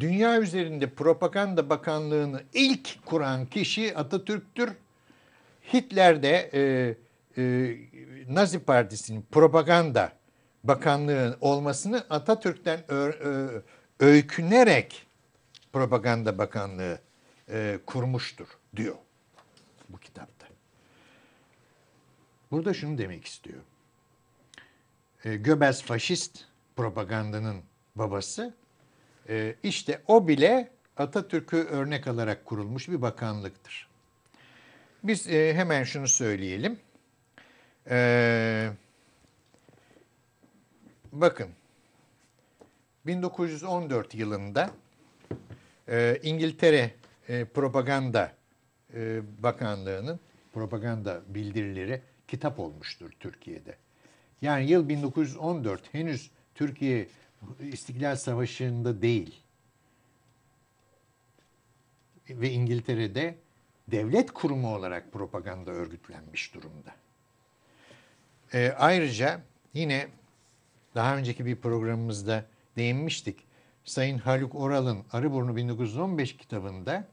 Dünya üzerinde propaganda bakanlığını ilk kuran kişi Atatürk'tür. Hitler de e, e, Nazi Partisi'nin propaganda bakanlığı olmasını Atatürk'ten ö, ö, öykünerek propaganda bakanlığı e, kurmuştur diyor bu kitapta. Burada şunu demek istiyor. E, Göbels faşist propagandanın babası. E, işte o bile Atatürk'ü örnek alarak kurulmuş bir bakanlıktır. Biz e, hemen şunu söyleyelim. Ee, bakın 1914 yılında e, İngiltere e, Propaganda e, Bakanlığı'nın propaganda bildirileri kitap olmuştur Türkiye'de. Yani yıl 1914 henüz Türkiye İstiklal Savaşı'nda değil. Ve İngiltere'de devlet kurumu olarak propaganda örgütlenmiş durumda. E, ayrıca yine daha önceki bir programımızda değinmiştik. Sayın Haluk Oral'ın Arıburnu 1915 kitabında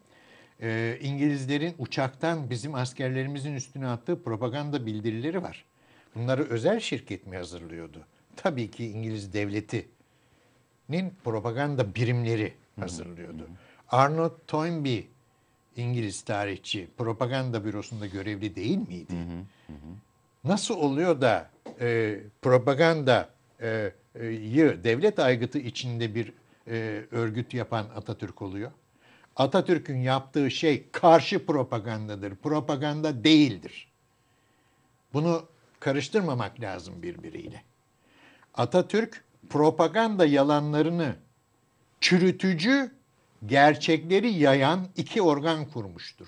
e, İngilizlerin uçaktan bizim askerlerimizin üstüne attığı propaganda bildirileri var. Bunları özel şirket mi hazırlıyordu? Tabii ki İngiliz devletinin propaganda birimleri hazırlıyordu. Arnold Toynbee İngiliz tarihçi propaganda bürosunda görevli değil miydi? Hı hı, hı. Nasıl oluyor da e, propaganda e, e, yı devlet aygıtı içinde bir e, örgüt yapan Atatürk oluyor? Atatürk'ün yaptığı şey karşı propagandadır. Propaganda değildir. Bunu karıştırmamak lazım birbiriyle. Atatürk propaganda yalanlarını çürütücü gerçekleri yayan iki organ kurmuştur.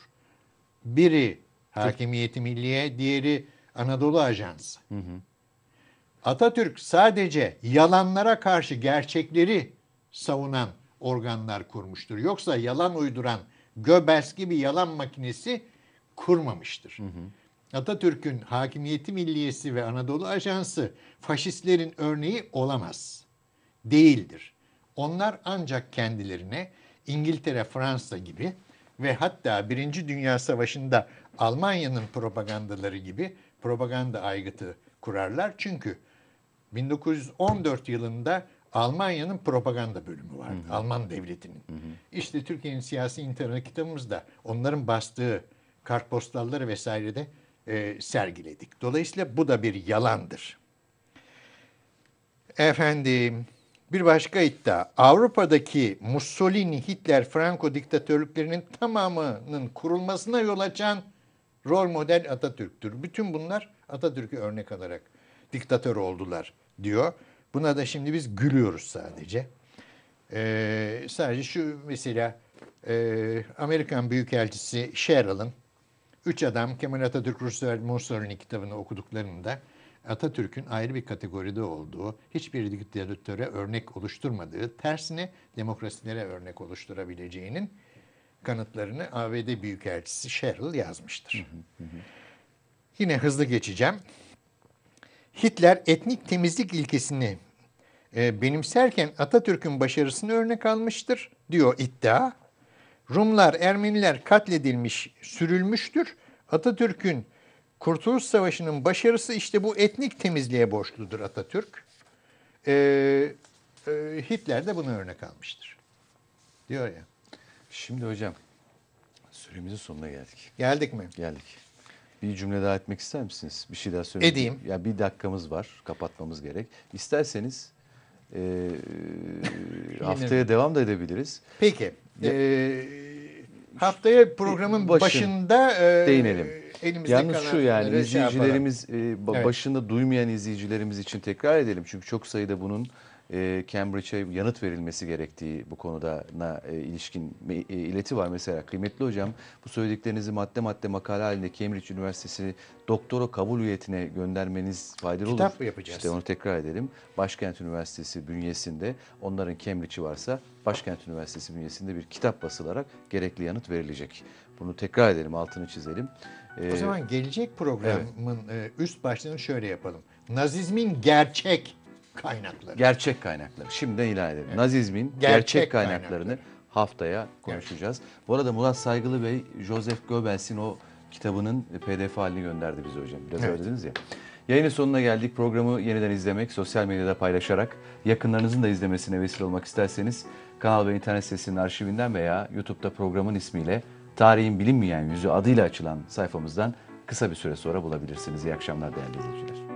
Biri Hakimiyeti Milliye, diğeri Anadolu Ajansı. Hı hı. Atatürk sadece yalanlara karşı gerçekleri savunan organlar kurmuştur. Yoksa yalan uyduran Göbels gibi yalan makinesi kurmamıştır. Hı hı. Atatürk'ün Hakimiyeti Milliyesi ve Anadolu Ajansı faşistlerin örneği olamaz. Değildir. Onlar ancak kendilerine İngiltere, Fransa gibi ve hatta Birinci Dünya Savaşı'nda Almanya'nın propagandaları gibi propaganda aygıtı kurarlar. Çünkü 1914 yılında Almanya'nın propaganda bölümü vardı. Hı hı. Alman devletinin. Hı hı. İşte Türkiye'nin siyasi internet kitabımızda onların bastığı kartpostalları vesairede e, sergiledik. Dolayısıyla bu da bir yalandır. Efendim bir başka iddia. Avrupa'daki Mussolini, Hitler, Franco diktatörlüklerinin tamamının kurulmasına yol açan rol model Atatürk'tür. Bütün bunlar Atatürk'ü örnek alarak diktatör oldular diyor. Buna da şimdi biz gülüyoruz sadece. Ee, sadece şu mesela e, Amerikan Büyükelçisi Sheryl'ın Üç Adam Kemal Atatürk Roosevelt Mussolini kitabını okuduklarında Atatürk'ün ayrı bir kategoride olduğu, hiçbir diktatöre örnek oluşturmadığı, tersine demokrasilere örnek oluşturabileceğinin kanıtlarını ABD Büyükelçisi Sherrill yazmıştır. Yine hızlı geçeceğim. Hitler etnik temizlik ilkesini e, benimserken Atatürk'ün başarısını örnek almıştır diyor iddia. Rumlar, Ermeniler katledilmiş, sürülmüştür. Atatürk'ün Kurtuluş Savaşı'nın başarısı işte bu etnik temizliğe borçludur Atatürk. Ee, e, Hitler de buna örnek almıştır. Diyor ya. Şimdi hocam süremizin sonuna geldik. Geldik mi? Geldik. Bir cümle daha etmek ister misiniz? Bir şey daha söyleyeyim. Edeyim. Ya bir dakikamız var. Kapatmamız gerek. İsterseniz e, haftaya devam da edebiliriz. Peki. Ya, e, haftaya programın başın, başında e, değinelim Elimizde Yalnız şu yani şey izleyicilerimiz şey e, başında evet. duymayan izleyicilerimiz için tekrar edelim. Çünkü çok sayıda bunun e, Cambridge'e yanıt verilmesi gerektiği bu konuda na, e, ilişkin e, ileti var. Mesela kıymetli hocam bu söylediklerinizi madde madde makale halinde Cambridge Üniversitesi doktora kabul üyetine göndermeniz faydalı olur. Kitap mı yapacağız? İşte onu tekrar edelim. Başkent Üniversitesi bünyesinde onların Cambridge'i varsa Başkent Üniversitesi bünyesinde bir kitap basılarak gerekli yanıt verilecek. Bunu tekrar edelim, altını çizelim. Ee, o zaman gelecek programın evet. E, üst başlığını şöyle yapalım. Nazizmin gerçek kaynakları. Gerçek kaynakları. Şimdiden ilerleyelim. Evet. Nazizmin gerçek, gerçek kaynaklarını kaynakları. haftaya konuşacağız. Evet. Bu arada Murat Saygılı Bey, Joseph Goebbels'in o kitabının pdf halini gönderdi bize hocam. Biraz evet. öğrendiniz ya. Yayının sonuna geldik. Programı yeniden izlemek, sosyal medyada paylaşarak yakınlarınızın da izlemesine vesile olmak isterseniz kanal ve internet sitesinin arşivinden veya YouTube'da programın ismiyle Tarihin bilinmeyen yüzü adıyla açılan sayfamızdan kısa bir süre sonra bulabilirsiniz. İyi akşamlar değerli izleyiciler.